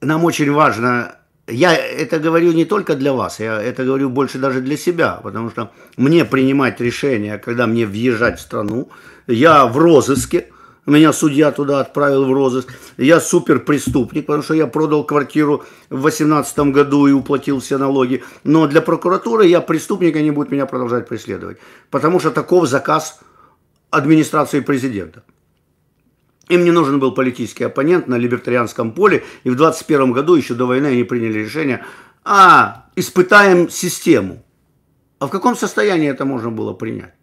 нам очень важно я это говорю не только для вас, я это говорю больше даже для себя, потому что мне принимать решение, когда мне въезжать в страну, я в розыске, меня судья туда отправил в розыск, я супер преступник, потому что я продал квартиру в 2018 году и уплатил все налоги, но для прокуратуры я преступник, они будут меня продолжать преследовать, потому что таков заказ администрации президента. Им не нужен был политический оппонент на либертарианском поле, и в 21 году, еще до войны, они приняли решение, а, испытаем систему. А в каком состоянии это можно было принять?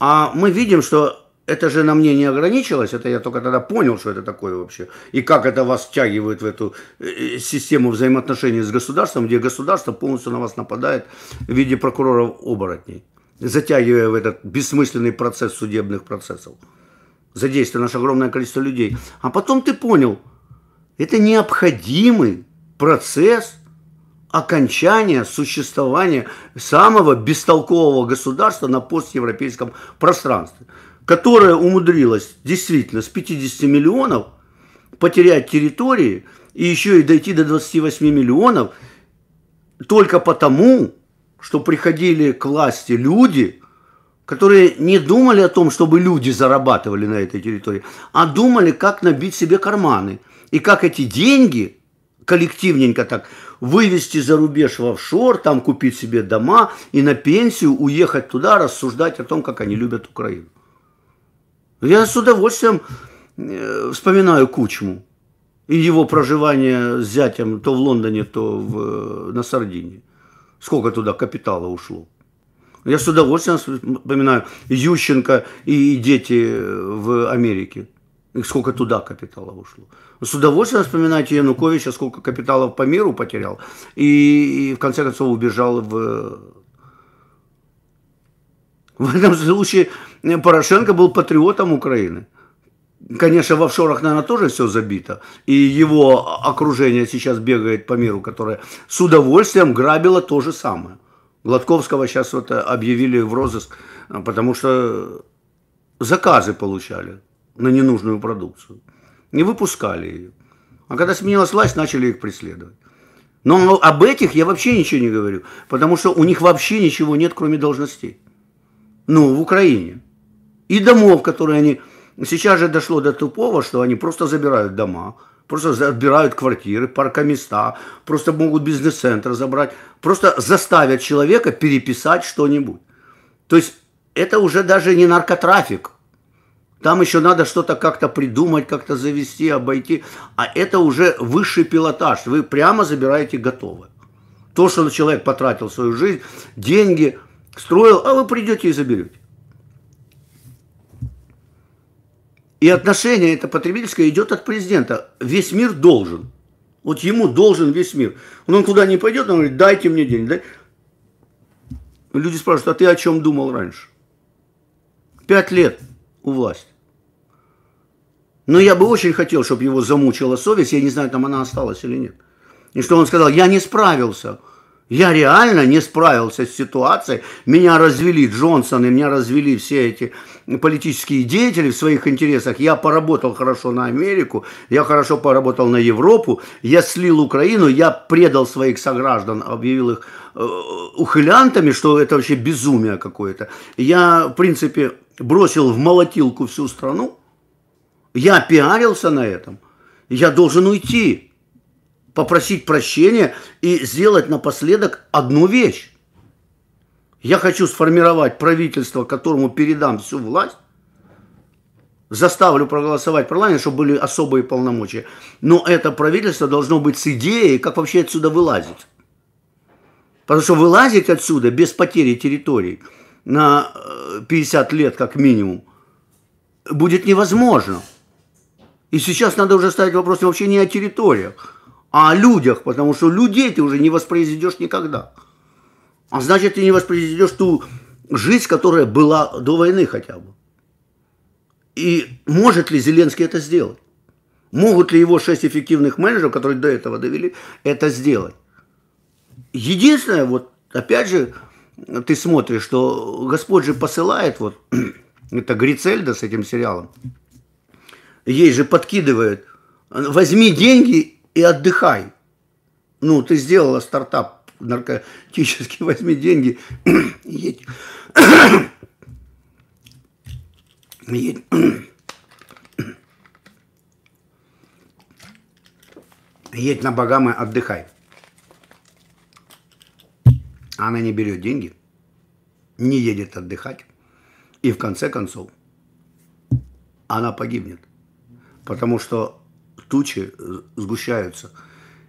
А мы видим, что это же на мне не ограничилось, это я только тогда понял, что это такое вообще. И как это вас втягивает в эту э, э, систему взаимоотношений с государством, где государство полностью на вас нападает в виде прокуроров-оборотней, затягивая в этот бессмысленный процесс судебных процессов задействовано наше огромное количество людей. А потом ты понял, это необходимый процесс окончания существования самого бестолкового государства на постевропейском пространстве, которое умудрилось действительно с 50 миллионов потерять территории и еще и дойти до 28 миллионов только потому, что приходили к власти люди – которые не думали о том, чтобы люди зарабатывали на этой территории, а думали, как набить себе карманы и как эти деньги коллективненько так вывести за рубеж в офшор, там купить себе дома и на пенсию уехать туда, рассуждать о том, как они любят Украину. Я с удовольствием э, вспоминаю Кучму и его проживание с зятем то в Лондоне, то в, э, на Сардинии. Сколько туда капитала ушло. Я с удовольствием вспоминаю Ющенко и дети э, в Америке. И сколько туда капитала ушло. С удовольствием вспоминайте Януковича, сколько капиталов по миру потерял. И, и в конце концов убежал в... В этом случае Порошенко был патриотом Украины. Конечно, в офшорах, наверное, тоже все забито. И его окружение сейчас бегает по миру, которое с удовольствием грабило то же самое. Гладковского сейчас вот э, объявили в розыск, э, потому что заказы получали на ненужную продукцию. Не выпускали ее. А когда сменилась власть, начали их преследовать. Но об этих я вообще ничего не говорю, потому что у них вообще ничего нет, кроме должностей. Ну, в Украине. И домов, которые они... Сейчас же дошло до тупого, что они просто забирают дома, просто забирают квартиры, паркоместа, просто могут бизнес-центр забрать, просто заставят человека переписать что-нибудь. То есть это уже даже не наркотрафик. Там еще надо что-то как-то придумать, как-то завести, обойти. А это уже высший пилотаж. Вы прямо забираете готовое. То, что человек потратил свою жизнь, деньги, строил, а вы придете и заберете. И отношение это потребительское идет от президента. Весь мир должен. Вот ему должен весь мир. Он, он куда не пойдет, он говорит, дайте мне деньги. Дай. Люди спрашивают, а ты о чем думал раньше? Пять лет у власти. Но я бы очень хотел, чтобы его замучила совесть. Я не знаю, там она осталась или нет. И что он сказал, я не справился. Я реально не справился с ситуацией. Меня развели Джонсон, и меня развели все эти политические деятели в своих интересах. Я поработал хорошо на Америку, я хорошо поработал на Европу, я слил Украину, я предал своих сограждан, объявил их э, ухилянтами, что это вообще безумие какое-то. Я, в принципе, бросил в молотилку всю страну. Я пиарился на этом. Я должен уйти, попросить прощения и сделать напоследок одну вещь. Я хочу сформировать правительство, которому передам всю власть. Заставлю проголосовать парламент, чтобы были особые полномочия. Но это правительство должно быть с идеей, как вообще отсюда вылазить. Потому что вылазить отсюда без потери территорий на 50 э, лет как минимум будет невозможно. И сейчас надо уже ставить вопрос вообще не о территориях, а о людях, потому что людей ты уже не воспроизведешь никогда. А значит, ты не воспроизведешь ту жизнь, которая была до войны хотя бы. И может ли Зеленский это сделать? Могут ли его шесть эффективных менеджеров, которые до этого довели, это сделать? Единственное, вот опять же, ты смотришь, что Господь же посылает, вот это Грицельда с этим сериалом, ей же подкидывает, возьми деньги и отдыхай. Ну, ты сделала стартап наркотические, возьми деньги, едь. едь. Едь на Багамы, отдыхай. Она не берет деньги, не едет отдыхать. И в конце концов, она погибнет. Потому что тучи сгущаются.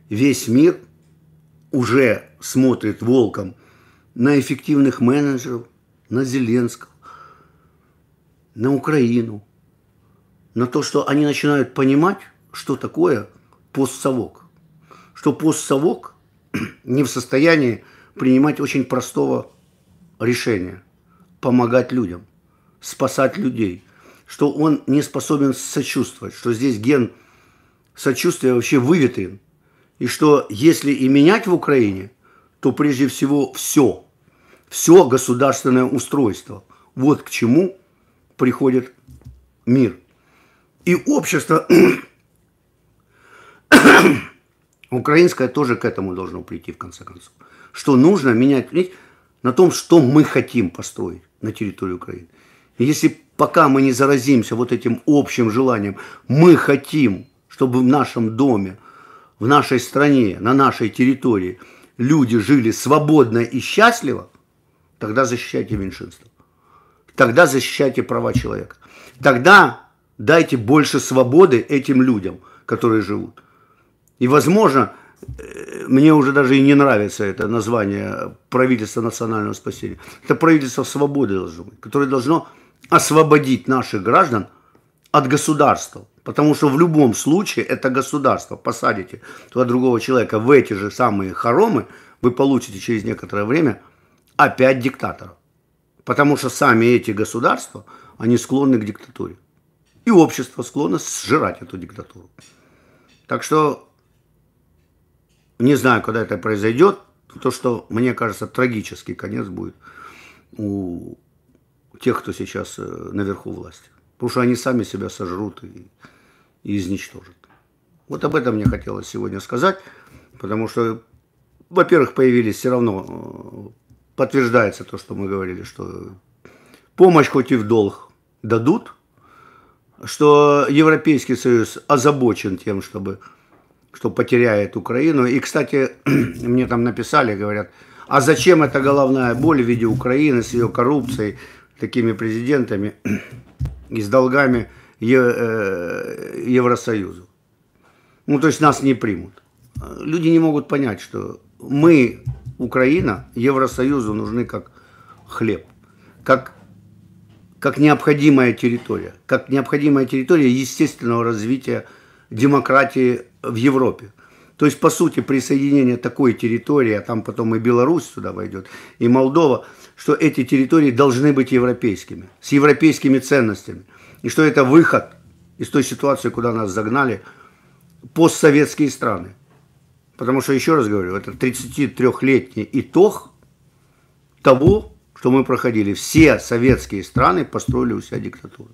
Весь мир – уже смотрит волком на эффективных менеджеров, на Зеленского, на Украину, на то, что они начинают понимать, что такое постсовок. Что постсовок не в состоянии принимать очень простого решения – помогать людям, спасать людей, что он не способен сочувствовать, что здесь ген сочувствия вообще выветрен и что если и менять в Украине, то прежде всего все, все государственное устройство. Вот к чему приходит мир. И общество украинское тоже к этому должно прийти в конце концов. Что нужно менять на том, что мы хотим построить на территории Украины. И если пока мы не заразимся вот этим общим желанием, мы хотим, чтобы в нашем доме в нашей стране, на нашей территории люди жили свободно и счастливо, тогда защищайте меньшинство. Тогда защищайте права человека. Тогда дайте больше свободы этим людям, которые живут. И, возможно, э, мне уже даже и не нравится это название правительства национального спасения. Это правительство свободы должно быть, которое должно освободить наших граждан от государства, Потому что в любом случае это государство. Посадите туда другого человека в эти же самые хоромы, вы получите через некоторое время опять диктаторов. Потому что сами эти государства, они склонны к диктатуре. И общество склонно сжирать эту диктатуру. Так что не знаю, когда это произойдет. То, что, мне кажется, трагический конец будет у тех, кто сейчас э, наверху власти. Потому что они сами себя сожрут и, и изничтожат. Вот об этом мне хотелось сегодня сказать, потому что, во-первых, появились все равно, э, подтверждается то, что мы говорили, что помощь хоть и в долг дадут, что Европейский Союз озабочен тем, чтобы что потеряет Украину. И, кстати, мне там написали, говорят, а зачем эта головная боль в виде Украины с ее коррупцией, такими президентами? и с долгами э, Евросоюзу. Ну, то есть нас не примут. Люди не могут понять, что мы, Украина, Евросоюзу нужны как хлеб, как, как необходимая территория, как необходимая территория естественного развития демократии в Европе. То есть, по сути, присоединение такой территории, а там потом и Беларусь сюда войдет, и Молдова – что эти территории должны быть европейскими, с европейскими ценностями, и что это выход из той ситуации, куда нас загнали постсоветские страны. Потому что, еще раз говорю, это 33-летний итог того, что мы проходили. Все советские страны построили у себя диктатуру.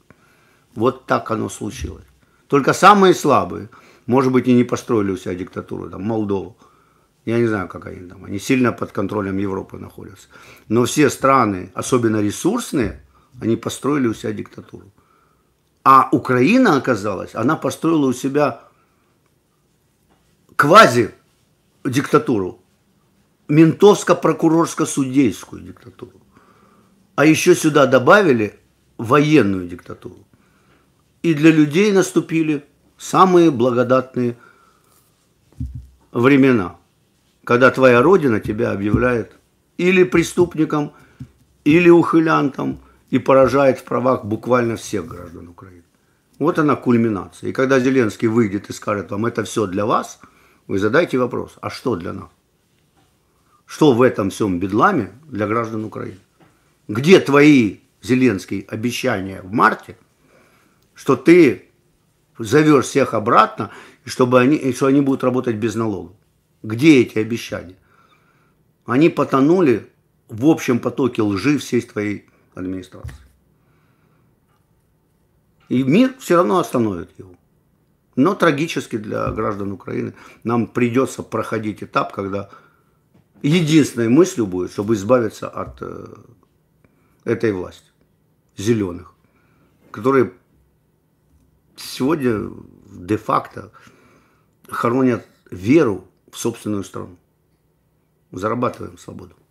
Вот так оно случилось. Только самые слабые, может быть, и не построили у себя диктатуру, там, Молдову. Я не знаю, как они там. Они сильно под контролем Европы находятся. Но все страны, особенно ресурсные, они построили у себя диктатуру. А Украина оказалась, она построила у себя квази-диктатуру. Ментовско-прокурорско-судейскую диктатуру. А еще сюда добавили военную диктатуру. И для людей наступили самые благодатные времена – когда твоя родина тебя объявляет или преступником, или ухылянтом и поражает в правах буквально всех граждан Украины. Вот она кульминация. И когда Зеленский выйдет и скажет вам, это все для вас, вы задайте вопрос, а что для нас? Что в этом всем бедламе для граждан Украины? Где твои, Зеленский, обещания в марте, что ты зовешь всех обратно, чтобы они, что они будут работать без налогов? Где эти обещания? Они потонули в общем потоке лжи всей твоей администрации. И мир все равно остановит его. Но трагически для граждан Украины нам придется проходить этап, когда единственной мыслью будет, чтобы избавиться от э, этой власти, зеленых, которые сегодня де-факто хоронят веру собственную страну. Зарабатываем свободу.